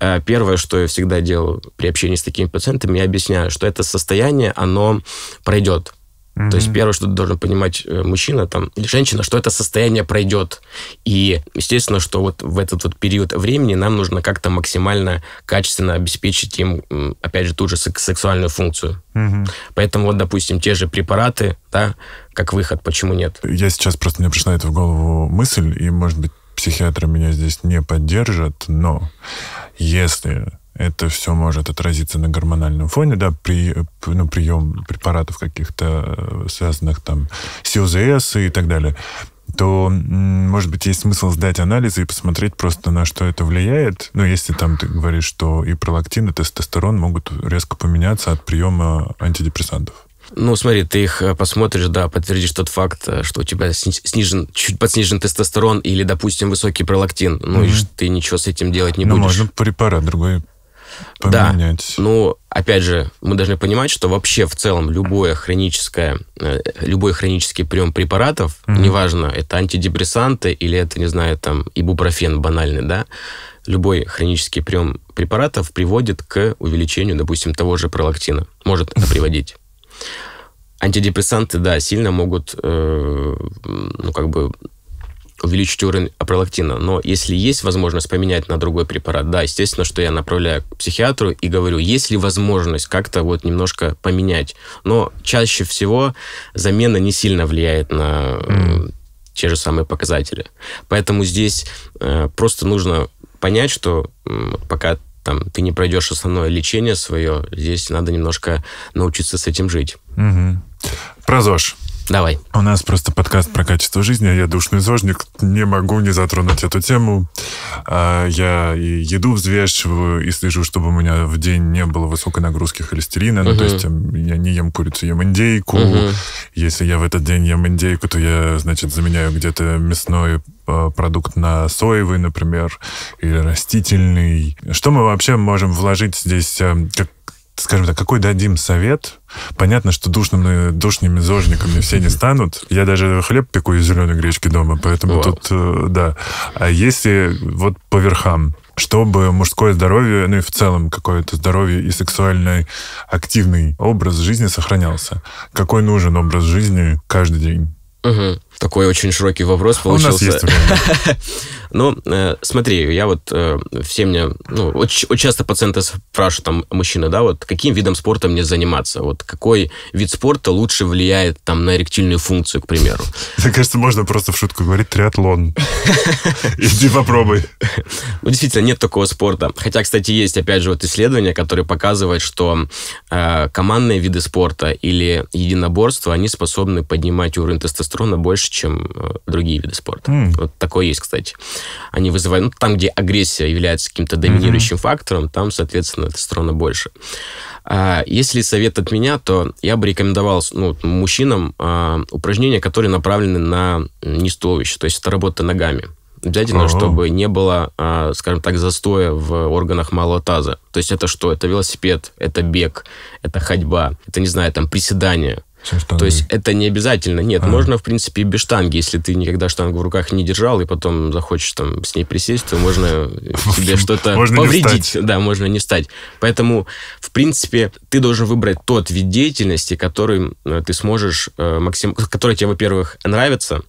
э, первое, что я всегда делаю при общении с такими пациентами, я объясняю, что это состояние, оно пройдет. Mm-hmm. То есть первое, что должен понимать э, мужчина там, или женщина, что это состояние пройдет. И, естественно, что вот в этот вот период времени нам нужно как-то максимально качественно обеспечить им, опять же, ту же сек- сексуальную функцию. Mm-hmm. Поэтому вот, допустим, те же препараты, да, как выход, почему нет? Я сейчас просто, мне пришла это в голову мысль, и, может быть, психиатры меня здесь не поддержат, но если это все может отразиться на гормональном фоне, да, при, ну, прием препаратов каких-то э, связанных там с ОЗС и так далее, то, может быть, есть смысл сдать анализы и посмотреть просто, на что это влияет. Ну, если там ты говоришь, что и пролактин, и тестостерон могут резко поменяться от приема антидепрессантов. Ну, смотри, ты их э, посмотришь, да, подтвердишь тот факт, э, что у тебя снижен, чуть подснижен тестостерон или, допустим, высокий пролактин. Ну, mm-hmm. и ты ничего с этим делать не ну, будешь. Ну, можно препарат другой поменять. Да, ну, опять же, мы должны понимать, что вообще в целом любое хроническое, э, любой хронический прием препаратов, mm-hmm. неважно, это антидепрессанты или это, не знаю, там, ибупрофен банальный, да, любой хронический прием препаратов приводит к увеличению, допустим, того же пролактина. Может это приводить. Антидепрессанты, да, сильно могут, э, ну, как бы увеличить уровень апролактина. Но если есть возможность поменять на другой препарат, да, естественно, что я направляю к психиатру и говорю, есть ли возможность как-то вот немножко поменять. Но чаще всего замена не сильно влияет на mm. те же самые показатели. Поэтому здесь э, просто нужно понять, что э, пока там, ты не пройдешь основное лечение свое, здесь надо немножко научиться с этим жить. Угу. Про ЗОЖ. Давай. У нас просто подкаст про качество жизни, а я душный зожник, не могу не затронуть эту тему. А, я и еду взвешиваю, и слежу, чтобы у меня в день не было высокой нагрузки холестерина. Угу. Ну, то есть я не ем курицу, ем индейку. Угу. Если я в этот день ем индейку, то я, значит, заменяю где-то мясной а, продукт на соевый, например, или растительный. Что мы вообще можем вложить здесь, а, как, скажем так, какой дадим совет? Понятно, что душными, э, душными зожниками все не станут. Я даже хлеб пеку из зеленой гречки дома, поэтому Вау. тут, э, да. А если вот по верхам, чтобы мужское здоровье, ну и в целом какое-то здоровье и сексуальный активный образ жизни сохранялся. Какой нужен образ жизни каждый день? Угу. Такой очень широкий вопрос получился. Ну, э, смотри, я вот э, все мне... Ну, очень часто пациенты спрашивают, там, мужчина, да, вот, каким видом спорта мне заниматься? Вот, какой вид спорта лучше влияет, там, на эректильную функцию, к примеру? Мне кажется, можно просто в шутку говорить триатлон. Иди попробуй. Ну, действительно, нет такого спорта. Хотя, кстати, есть, опять же, вот исследования, которые показывают, что э, командные виды спорта или единоборства, они способны поднимать уровень тестостерона testosterона больше, чем э, другие виды спорта. Mm. Вот такое есть, кстати. Они вызывают... Ну, там, где агрессия является каким-то доминирующим mm-hmm. фактором, там, соответственно, тестостерона больше. А, если совет от меня, то я бы рекомендовал ну, мужчинам а, упражнения, которые направлены на нестовище, то есть это работа ногами обязательно, ага. чтобы не было, а, скажем так, застоя в органах малого таза. То есть это что? Это велосипед, это бег, это ходьба, это, не знаю, там, приседание штангой. То есть это не обязательно. Нет, а. можно, в принципе, и без штанги. Если ты никогда штангу в руках не держал и потом захочешь там с ней присесть, то можно тебе э, что-то повредить. Да, можно не стать. Поэтому, в принципе, ты должен выбрать тот вид деятельности, который э, ты сможешь э, максим... который тебе, во-первых, нравится,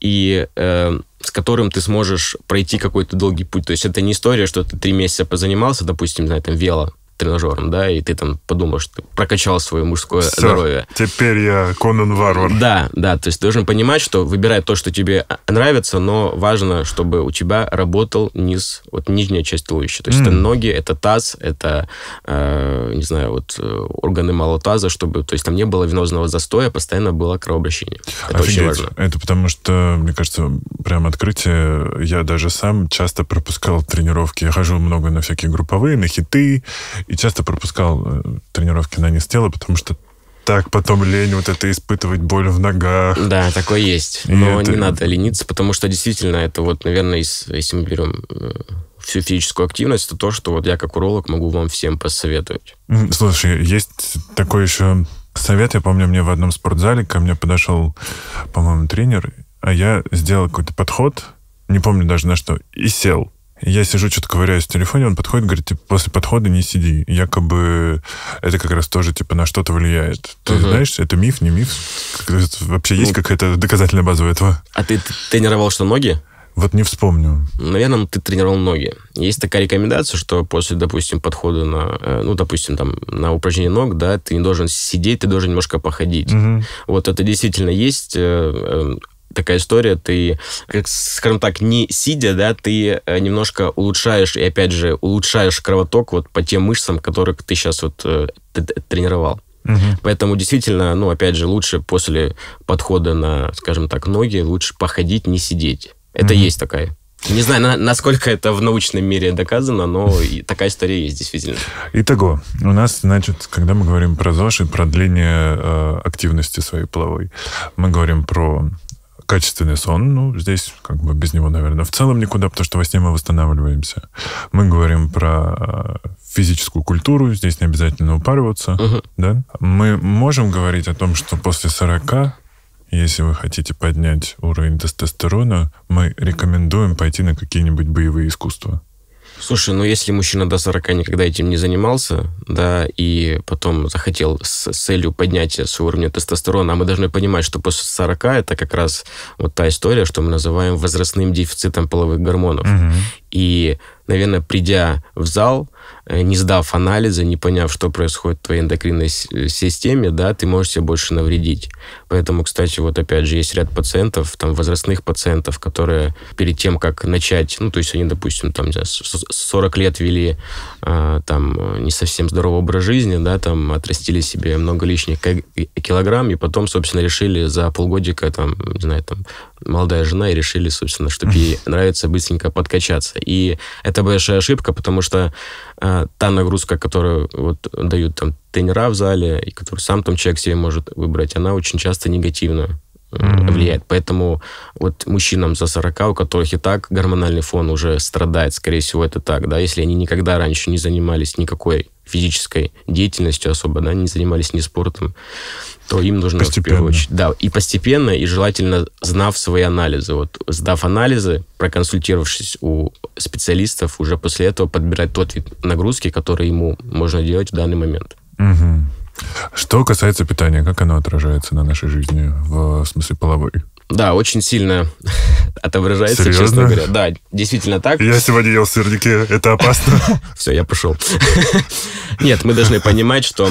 и с которым ты сможешь пройти какой-то долгий путь. То есть это не история, что ты три месяца позанимался, допустим, на этом вело, тренажером, да, и ты там подумал, что прокачал свое мужское Сэр, здоровье. Теперь я Конан Варвар. Да, да, то есть ты должен понимать, что выбирай то, что тебе а, нравится, но важно, чтобы у тебя работал низ, вот нижняя часть туловища. То есть mm. это ноги, это таз, это, э, не знаю, вот э, органы малого таза, чтобы, то есть там не было венозного застоя, постоянно было кровообращение. Это Офигеть. очень важно. Это потому что, мне кажется, прям открытие, я даже сам часто пропускал тренировки, я хожу много на всякие групповые, на хиты, и часто пропускал э, тренировки на низ тела, потому что так потом лень вот это испытывать боль в ногах. Да, такое есть. И Но это... не надо лениться, потому что действительно это вот, наверное, из, если мы берем э, всю физическую активность, то то, что вот я как уролог могу вам всем посоветовать. Слушай, есть такой еще совет. Я помню, мне в одном спортзале ко мне подошел, по-моему, тренер, а я сделал какой-то подход, не помню даже на что, и сел. Я сижу, что-то ковыряюсь в телефоне, он подходит, говорит, типа, после подхода не сиди. Якобы это как раз тоже, типа, на что-то влияет. Ты угу. знаешь, это миф, не миф? Вообще есть ну, какая-то доказательная база этого? А ты тренировал что, ноги? Вот не вспомню. Наверное, ты тренировал ноги. Есть такая рекомендация, что после, допустим, подхода на, э, ну, допустим, там, на упражнение ног, да, ты не должен сидеть, ты должен немножко походить. Угу. Вот это действительно есть э, э, такая история, ты, скажем так, не сидя, да, ты э, немножко улучшаешь, и опять же, улучшаешь кровоток вот по тем мышцам, которых ты сейчас вот э, тренировал. Угу. Поэтому действительно, ну, опять же, лучше после подхода на, скажем так, ноги, лучше походить, не сидеть. Это угу. есть такая не знаю, на, насколько это в научном мире доказано, но такая история есть действительно. Итого, у нас, значит, когда мы говорим про ЗОЖ и продление э, активности своей половой, мы говорим про качественный сон, ну, здесь как бы без него, наверное. В целом никуда, потому что во сне мы восстанавливаемся. Мы говорим про э, физическую культуру, здесь не обязательно упариваться, угу. да? Мы можем говорить о том, что после 40 если вы хотите поднять уровень тестостерона, мы рекомендуем пойти на какие-нибудь боевые искусства. Слушай, ну если мужчина до 40 никогда этим не занимался, да, и потом захотел с целью поднятия своего уровня тестостерона, а мы должны понимать, что после 40 это как раз вот та история, что мы называем возрастным дефицитом половых гормонов. Угу. И, наверное, придя в зал, Э, не сдав анализа, не поняв, что происходит в твоей эндокринной э, системе, да, ты можешь себе больше навредить. Поэтому, кстати, вот опять же, есть ряд пациентов, там, возрастных пациентов, которые перед тем, как начать, ну, то есть они, допустим, там, не 40 лет вели а, там э, не совсем здоровый образ жизни, да, там, отрастили себе много лишних килограмм, и потом, собственно, решили за полгодика, там, не знаю, там, молодая жена, и решили, собственно, чтобы ей нравится быстренько подкачаться. И это большая ошибка, потому что а, та нагрузка, которую вот дают там тренера в зале, и которую сам там человек себе может выбрать, она очень часто негативная mm-hmm. влияет. Поэтому вот мужчинам за 40, у которых и так гормональный фон уже страдает, скорее всего, это так, да, если они никогда раньше не занимались никакой физической деятельностью особо, да, не занимались ни спортом, то им нужно постепенно. в первую очередь... Да, и постепенно, и желательно знав свои анализы. Вот сдав анализы, проконсультировавшись у специалистов, уже после этого подбирать тот вид нагрузки, который ему можно делать в данный момент. Угу. Что касается питания, как оно отражается на нашей жизни в смысле половой? Да, очень сильно отображается, Серьезно? честно говоря. Да, действительно так. Я сегодня ел сырники, это опасно. Все, я пошел. Нет, мы должны понимать, что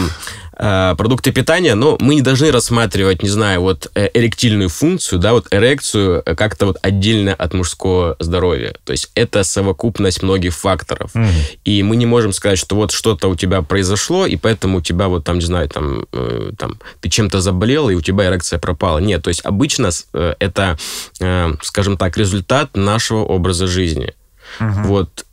Э, продукты питания, но мы не должны рассматривать, не знаю, вот э, эректильную функцию, да, вот эрекцию э, как-то вот отдельно от мужского здоровья. То есть это совокупность многих факторов. Mm. -hmm. И мы не можем сказать, что вот что-то у тебя произошло, и поэтому у тебя вот там, не знаю, там, э, там ты чем-то заболел, и у тебя эрекция пропала. Нет, то есть обычно это, э, скажем так, результат нашего образа жизни. Mm-hmm. Вот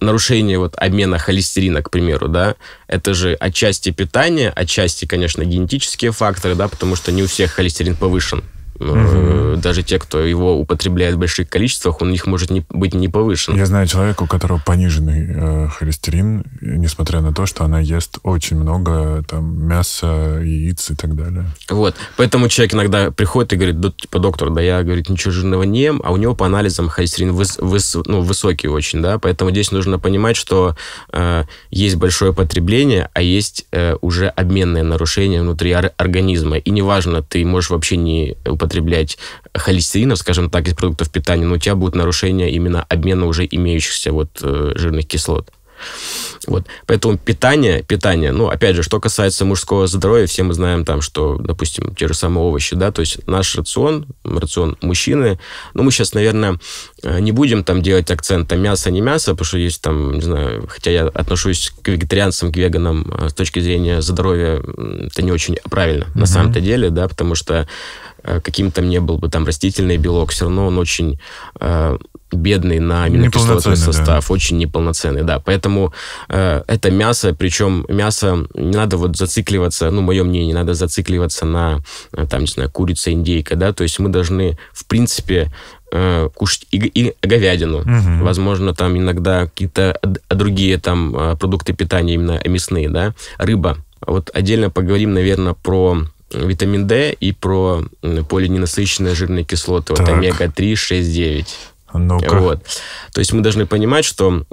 нарушение вот обмена холестерина, к примеру, да, это же отчасти питание, отчасти, конечно, генетические факторы, да, потому что не у всех холестерин повышен. Угу. Даже те, кто его употребляет в больших количествах, он у них может не, быть не повышен. Я знаю человека, у которого пониженный э, холестерин, несмотря на то, что она ест очень много там мяса, яиц и так далее. Вот. Поэтому человек иногда приходит и говорит, да, типа, доктор, да я, говорит, ничего жирного не ем, а у него по анализам холестерин выс, выс, ну, высокий очень, да, поэтому здесь нужно понимать, что э, есть большое потребление, а есть э, уже обменное нарушение внутри организма, и неважно, ты можешь вообще не употреблять потреблять холестеринов, скажем так, из продуктов питания, но у тебя будут нарушения именно обмена уже имеющихся вот э, жирных кислот. Вот. Поэтому питание, питание, ну, опять же, что касается мужского здоровья, все мы знаем там, что, допустим, те же самые овощи, да, то есть наш рацион, рацион мужчины, ну, мы сейчас, наверное, э, не будем там делать акцент там мясо, не мясо, потому что есть там, не знаю, хотя я отношусь к вегетарианцам, к веганам э, с точки зрения здоровья, это не очень правильно mm-hmm. на самом-то деле, да, потому что э, каким-то мне был бы там растительный белок, все равно он очень бедный на аминокислотный состав, да. очень неполноценный, да. Поэтому э, это мясо, причем мясо не надо вот зацикливаться, ну, мое мнение, не надо зацикливаться на, э, там, не знаю, курица, индейка, да, то есть мы должны, в принципе, э, кушать и, и говядину, угу. возможно, там иногда какие-то а другие там э, продукты питания именно мясные, да, рыба. Вот отдельно поговорим, наверное, про витамин D и про полиненасыщенные жирные кислоты, так. вот омега-3, 6, 9. Ну-ка. Вот. То есть мы должны понимать, что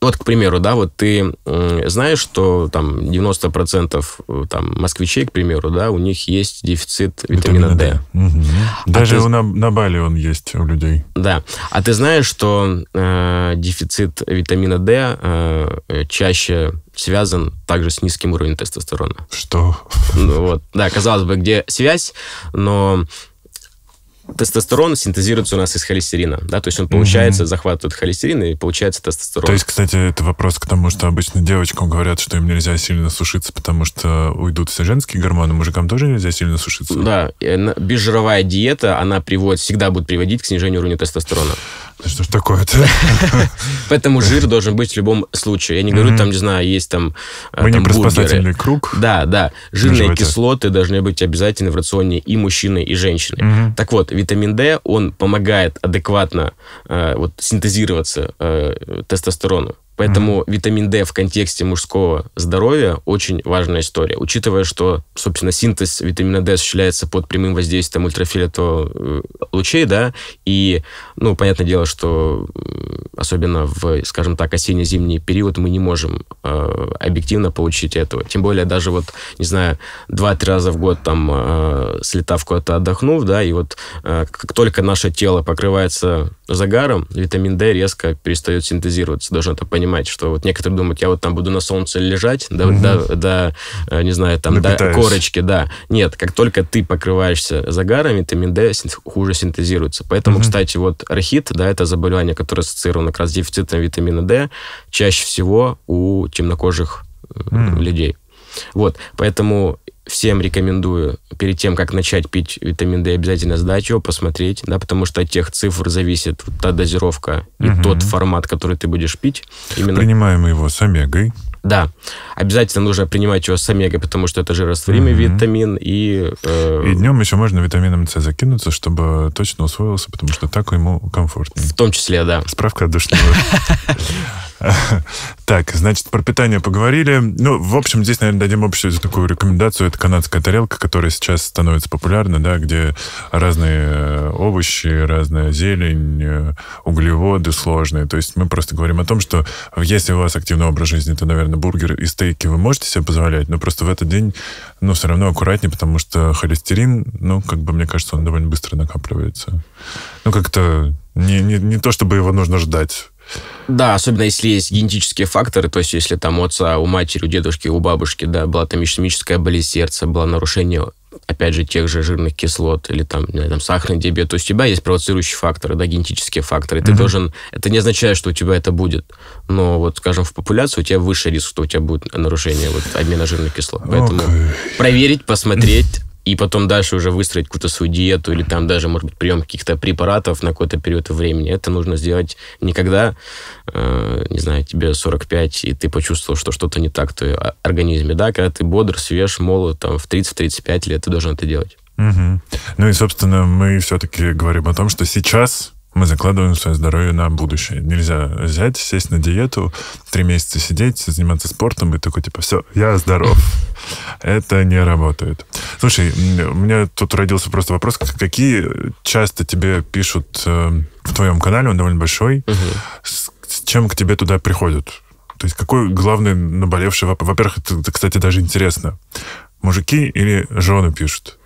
вот, к примеру, да, вот ты знаешь, что там 90% э, там, москвичей, к примеру, да, у них есть дефицит витамина, витамина D. D. Угу. А Даже ты... на, на Бали он есть у людей. Да. А ты знаешь, что э, дефицит витамина D э, чаще связан также с низким уровнем тестостерона. Что? Ну, вот, да, казалось бы, где связь, но тестостерон синтезируется у нас из холестерина, да, то есть он получается, mm захватывает холестерин и получается тестостерон. То есть, кстати, это вопрос к тому, что обычно девочкам говорят, что им нельзя сильно сушиться, потому что уйдут все женские гормоны, мужикам тоже нельзя сильно сушиться. Да, безжировая диета, она приводит, всегда будет приводить к снижению уровня тестостерона. Что ж такое-то? Поэтому жир должен быть в любом случае. Я не говорю, там, не знаю, есть там э, Мы не приспособительный круг. Да, да. Жирные кислоты должны быть обязательно в рационе и мужчины, и женщины. Так вот, витамин D, он помогает адекватно э, вот синтезироваться э, тестостерону. Поэтому mm-hmm. витамин D в контексте мужского здоровья очень важная история. Учитывая, что, собственно, синтез витамина D осуществляется под прямым воздействием ультрафиолетовых э, лучей, да, и, ну, понятное дело, что особенно в, скажем так, осенне-зимний период мы не можем э, объективно получить этого. Тем более даже вот, не знаю, 2-3 раза в год там э, слетав куда-то отдохнув, да, и вот э, как только наше тело покрывается загаром, витамин D резко перестает синтезироваться. Должен это понять понимать, что вот некоторые думают, я вот там буду на солнце лежать да, угу. до, до не знаю, там, Напитаюсь. до корочки, да. Нет, как только ты покрываешься загарами, витамин D хуже синтезируется. Поэтому, угу. кстати, вот архит, да, это заболевание, которое ассоциировано как раз с дефицитом витамина D, чаще всего у темнокожих mm. людей. Вот, поэтому всем рекомендую перед тем, как начать пить витамин D, обязательно сдать его, посмотреть, да, потому что от тех цифр зависит та дозировка угу. и тот формат, который ты будешь пить. Именно... Принимаем его с омегой. Да, обязательно нужно принимать его с омегой, потому что это жирорастворимый угу. витамин и... Э... И днем еще можно витамином С закинуться, чтобы точно усвоился, потому что так ему комфортнее. В том числе, да. Справка от душного. Так, значит, про питание поговорили. Ну, в общем, здесь, наверное, дадим общую такую рекомендацию. Это канадская тарелка, которая сейчас становится популярна, да, где разные э, овощи, разная зелень, э, углеводы сложные. То есть мы просто говорим о том, что если у вас активный образ жизни, то, наверное, бургер и стейки вы можете себе позволять, но просто в этот день, ну, все равно аккуратнее, потому что холестерин, ну, как бы, мне кажется, он довольно быстро накапливается. Ну, как-то не, не, не то, чтобы его нужно ждать. Да, особенно если есть генетические факторы, то есть если там у отца, у матери, у дедушки, у бабушки, да, была там ишемическая болезнь сердца, было нарушение опять же, тех же жирных кислот или там, не знаю, там сахарный диабет, то есть у тебя есть провоцирующие факторы, да, генетические факторы. Ты mm-hmm. должен... Это не означает, что у тебя это будет. Но вот, скажем, в популяции у тебя выше риск, что у тебя будет нарушение вот, обмена жирных кислот. Поэтому okay. проверить, посмотреть, и потом дальше уже выстроить какую-то свою диету или там даже, может быть, прием каких-то препаратов на какой-то период времени. Это нужно сделать никогда, э, не знаю, тебе 45, и ты почувствовал, что что-то не так в твоем организме. Да, когда ты бодр, свеж, молод, там, в 30-35 лет ты должен это делать. Угу. Ну и, собственно, мы все-таки говорим о том, что сейчас мы закладываем свое здоровье на будущее. Нельзя взять, сесть на диету, три месяца сидеть, заниматься спортом и такой, типа, все, я здоров. Это не работает. Слушай, у меня тут родился просто вопрос, какие часто тебе пишут э, в твоем канале, он довольно большой, с чем к тебе туда приходят? То есть какой главный наболевший вопрос? Во-первых, это, кстати, даже интересно. Мужики или жены пишут?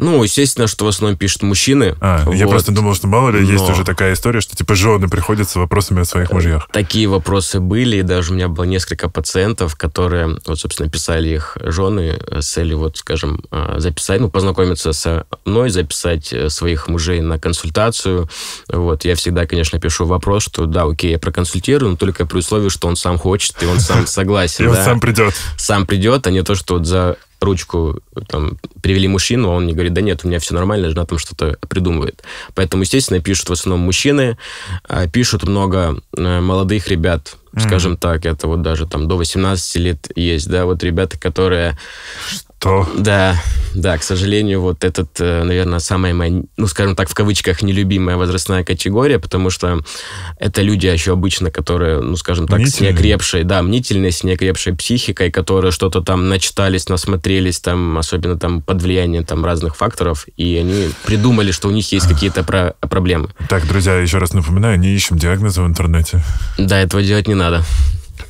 Ну, естественно, что в основном пишут мужчины. А, вот. я просто думал, что мало ли Но... есть уже такая история, что типа жены приходят с вопросами о своих мужьях. Такие вопросы были, и даже у меня было несколько пациентов, которые, вот, собственно, писали их жены э, с целью, вот, скажем, э, записать, ну, познакомиться со мной, записать э, своих мужей на консультацию. Вот, я всегда, конечно, пишу вопрос, что да, окей, я проконсультирую, но только при условии, что он сам хочет, и он сам согласен. И он сам придет. Сам придет, а не то, что вот за ручку там, привели мужчину, а он мне говорит, да нет, у меня все нормально, жена там что-то придумывает. Поэтому, естественно, пишут в основном мужчины, а, пишут много э, молодых ребят, mm-hmm. скажем так, это вот даже там до 18 лет есть, да, вот ребята, которые то... Да, да, к сожалению, вот этот, э, наверное, самая моя, ну, скажем так, в кавычках, нелюбимая возрастная категория, потому что это люди еще обычно, которые, ну, скажем так, с некрепшей, да, мнительной, с неокрепшей психикой, которые что-то там начитались, насмотрелись, там, особенно там под влиянием там разных факторов, и они придумали, что у них есть какие-то про проблемы. Так, друзья, еще раз напоминаю, не ищем диагнозы в интернете. Да, этого делать не надо.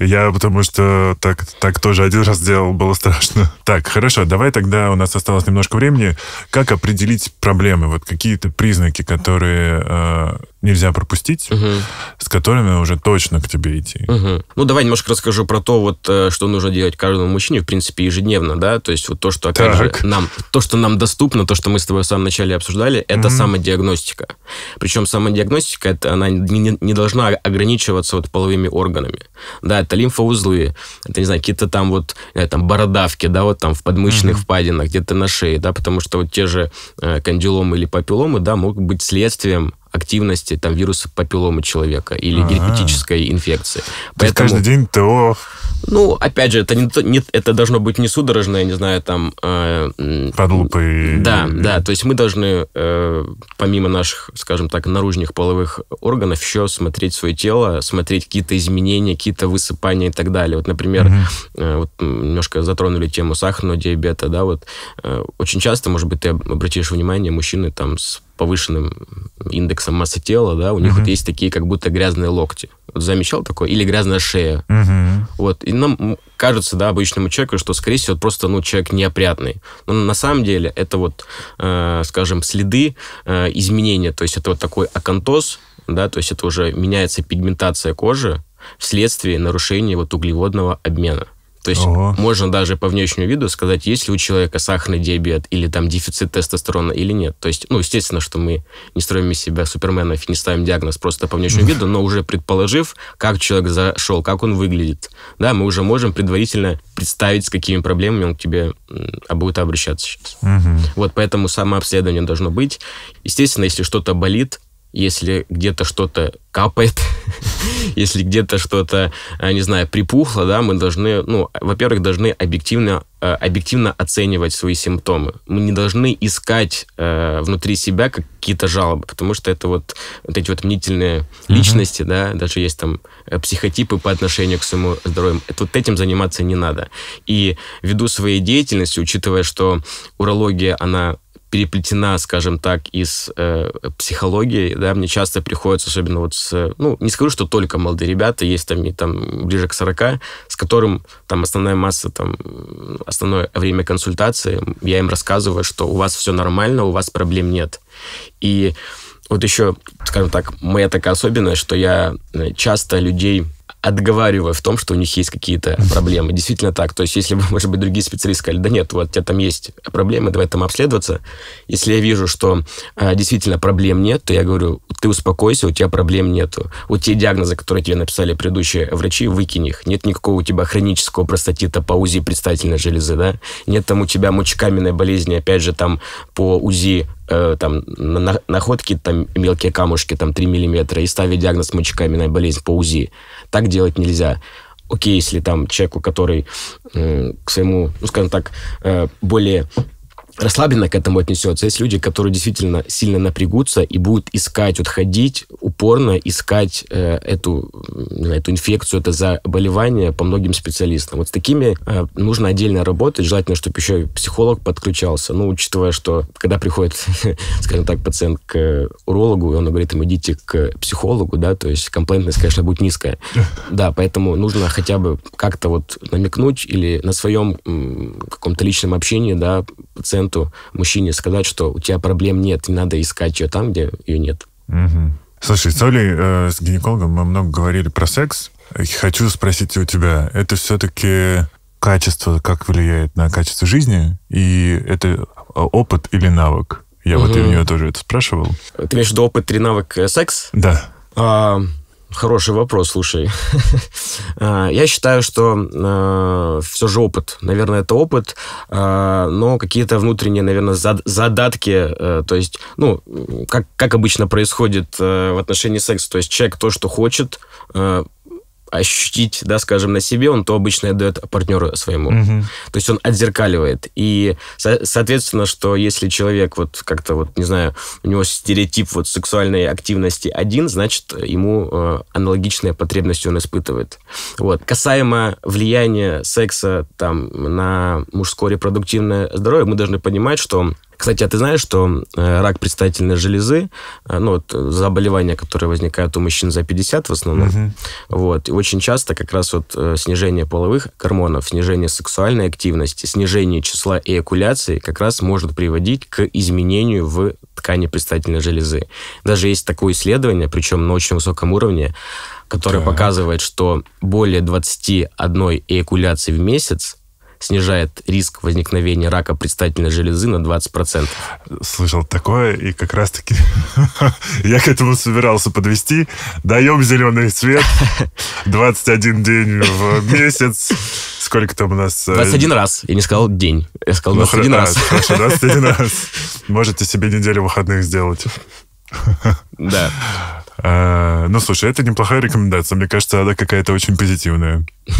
Я потому что так, так тоже один раз делал, было страшно. Так, хорошо, давай тогда, у нас осталось немножко времени. Как определить проблемы? Вот какие-то признаки, которые э, нельзя пропустить, угу. с которыми уже точно к тебе идти. Угу. Ну, давай немножко расскажу про то, вот, э, что нужно делать каждому мужчине, в принципе, ежедневно, да, то есть вот то, что, опять же, нам, то, что нам доступно, то, что мы с тобой в самом начале обсуждали, это угу. самодиагностика. Причем самодиагностика, это она не, не должна ограничиваться вот половыми органами, да, это лимфоузлы, это, не знаю, какие-то там вот, там, бородавки, да, вот там в подмышечных mm-hmm. впадинах, где-то на шее, да, потому что вот те же э, кандиломы или папилломы, да, могут быть следствием активности там, вируса папилломы человека или А-а-а. герпетической инфекции. То Поэтому, каждый день ТО. Ну, опять же, это, не, не, это должно быть не судорожное, не знаю, там... Э, Под лупой. Да, да. То есть мы должны, э, помимо наших, скажем так, наружных половых органов, еще смотреть свое тело, смотреть какие-то изменения, какие-то высыпания и так далее. Вот, например, угу. э, вот немножко затронули тему сахарного диабета, да, вот э, очень часто, может быть, ты обратишь внимание, мужчины там с повышенным индексом массы тела, да, у них угу. вот есть такие как будто грязные локти. Вот замечал такое? Или грязная шея. Угу. Вот. И нам кажется, да, обычному человеку, что, скорее всего, просто, ну, человек неопрятный. Но на самом деле это вот, э, скажем, следы э, изменения. То есть это вот такой акантоз, да, то есть это уже меняется пигментация кожи вследствие нарушения вот углеводного обмена. То есть Ого. можно даже по внешнему виду сказать, есть ли у человека сахарный диабет или там дефицит тестостерона или нет. То есть, ну, естественно, что мы не строим из себя суперменов и не ставим диагноз просто по внешнему виду, но уже предположив, как человек зашел, как он выглядит, да, мы уже можем предварительно представить, с какими проблемами он к тебе будет обращаться сейчас. Угу. Вот поэтому самообследование должно быть. Естественно, если что-то болит, если где-то что-то капает, если где-то что-то, э, не знаю, припухло, да, мы должны, ну, во-первых, должны объективно, э, объективно оценивать свои симптомы. Мы не должны искать э, внутри себя какие-то жалобы, потому что это вот, вот эти вот мнительные личности, uh-huh. да, даже есть там э, психотипы по отношению к своему здоровью. Это вот этим заниматься не надо. И ввиду своей деятельности, учитывая, что урология, она переплетена, скажем так, из э, психологии, да, мне часто приходится, особенно вот с, ну, не скажу, что только молодые ребята, есть там, и, там ближе к 40, с которым там основная масса, там, основное время консультации, я им рассказываю, что у вас все нормально, у вас проблем нет. И вот еще, скажем так, моя такая особенность, что я э, часто людей отговаривая в том, что у них есть какие-то проблемы. Действительно так. То есть, если бы, может быть, другие специалисты сказали, да нет, вот у тебя там есть проблемы, давай там обследоваться. Если я вижу, что а, действительно проблем нет, то я говорю, ты успокойся, у тебя проблем нету. Вот те диагнозы, которые тебе написали предыдущие врачи, выкинь их. Нет никакого у тебя хронического простатита по УЗИ предстательной железы, да? Нет там у тебя мочекаменной болезни, опять же, там по УЗИ э, там находки, там мелкие камушки, там 3 миллиметра, и ставить диагноз мочекаменной болезнь по УЗИ так делать нельзя. Окей, если там человеку, который э, к своему, ну, скажем так, э, более расслабленно к этому отнесется. Есть люди, которые действительно сильно напрягутся и будут искать, вот ходить упорно, искать э, эту, эту инфекцию, это заболевание по многим специалистам. Вот с такими э, нужно отдельно работать. Желательно, чтобы еще и психолог подключался. Ну, учитывая, что когда приходит, скажем так, пациент к урологу, и он говорит ему, идите к психологу, да, то есть комплентность, конечно, будет низкая. Да, поэтому нужно хотя бы как-то вот намекнуть или на своем каком-то личном общении, да, пациент клиенту, мужчине сказать, что у тебя проблем нет, не надо искать ее там, где ее нет. Угу. Слушай, с Олей, э, с гинекологом мы много говорили про секс. Хочу спросить у тебя, это все-таки качество, как влияет на качество жизни, и это э, опыт или навык? Я угу. вот и у нее тоже это спрашивал. Ты имеешь в виду опыт или навык э, секс? Да. А, Хороший вопрос, слушай. А, я считаю, что э, а, все же опыт. Наверное, это опыт, э, но какие-то внутренние, наверное, зад задатки. Э, то есть, ну, как, как обычно происходит э, в отношении секса. То есть человек то, что хочет, э, ощутить, да, скажем, на себе, он то обычно дает партнеру своему. Угу. То есть он отзеркаливает. И, со- соответственно, что если человек вот как-то вот, не знаю, у него стереотип вот сексуальной активности один, значит, ему э, аналогичные потребности он испытывает. Вот. Касаемо влияния секса там на мужское репродуктивное здоровье, мы должны понимать, что кстати, а ты знаешь, что э, рак предстательной железы, э, ну, вот э, заболевания, которые возникают у мужчин за 50 в основном, угу. вот, и очень часто как раз вот снижение половых гормонов, снижение сексуальной активности, снижение числа эякуляции как раз может приводить к изменению в ткани предстательной железы. Даже есть такое исследование, причем на очень высоком уровне, которое так. показывает, что более 21 эякуляции в месяц снижает риск возникновения рака предстательной железы на 20%. Слышал такое, и как раз-таки я к этому собирался подвести. Даем зеленый свет 21 день в месяц. Сколько там у нас? 21 э, раз. Я не сказал день. Я сказал 21 ну, а, раз. Хорошо, 21 раз. Можете себе неделю выходных сделать. Да. Э, ну, слушай, это неплохая рекомендация. Мне кажется, она какая-то очень позитивная.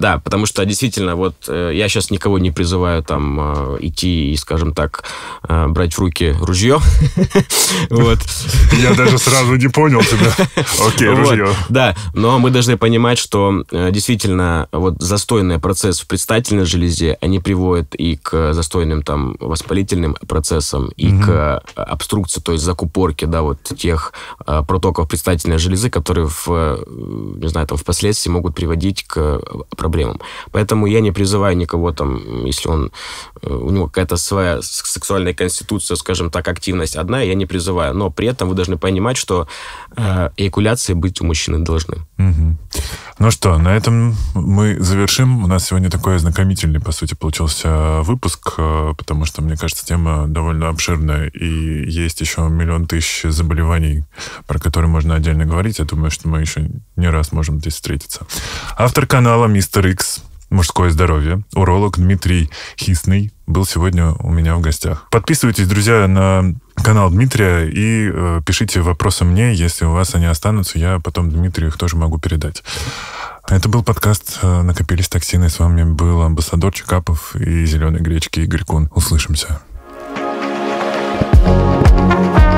Да, потому что действительно, вот э, я сейчас никого не призываю там э, идти и, скажем так, брать в руки ружье. Вот. Я даже сразу не понял тебя. Окей, ружье. Да, но мы должны понимать, что действительно вот застойный процесс в предстательной железе, они приводят и к застойным там воспалительным процессам, и к обструкции, то есть закупорке, да, вот тех протоков предстательной железы, которые в, э, не знаю, там, впоследствии могут приводить к э, проблемам. Поэтому я не призываю никого там, если он, э, у него какая-то своя сексуальная конституция, скажем так, активность одна, я не призываю. Но при этом вы должны понимать, что э, эякуляции быть у мужчины должны. Угу. Ну что, на этом мы завершим. У нас сегодня такой ознакомительный, по сути, получился выпуск, э, потому что, мне кажется, тема довольно обширная, и есть еще миллион тысяч заболеваний, про которые можно отдельно говорить. Я думаю, что мы еще не раз можем здесь встретиться. Автор канала Мистер Икс мужское здоровье. Уролог Дмитрий Хисный был сегодня у меня в гостях. Подписывайтесь, друзья, на канал Дмитрия и э, пишите вопросы мне. Если у вас они останутся, я потом Дмитрию их тоже могу передать. Это был подкаст э, «Накопились токсины». С вами был амбассадор Чекапов и зеленой гречки Игорь Кун. Услышимся. thank you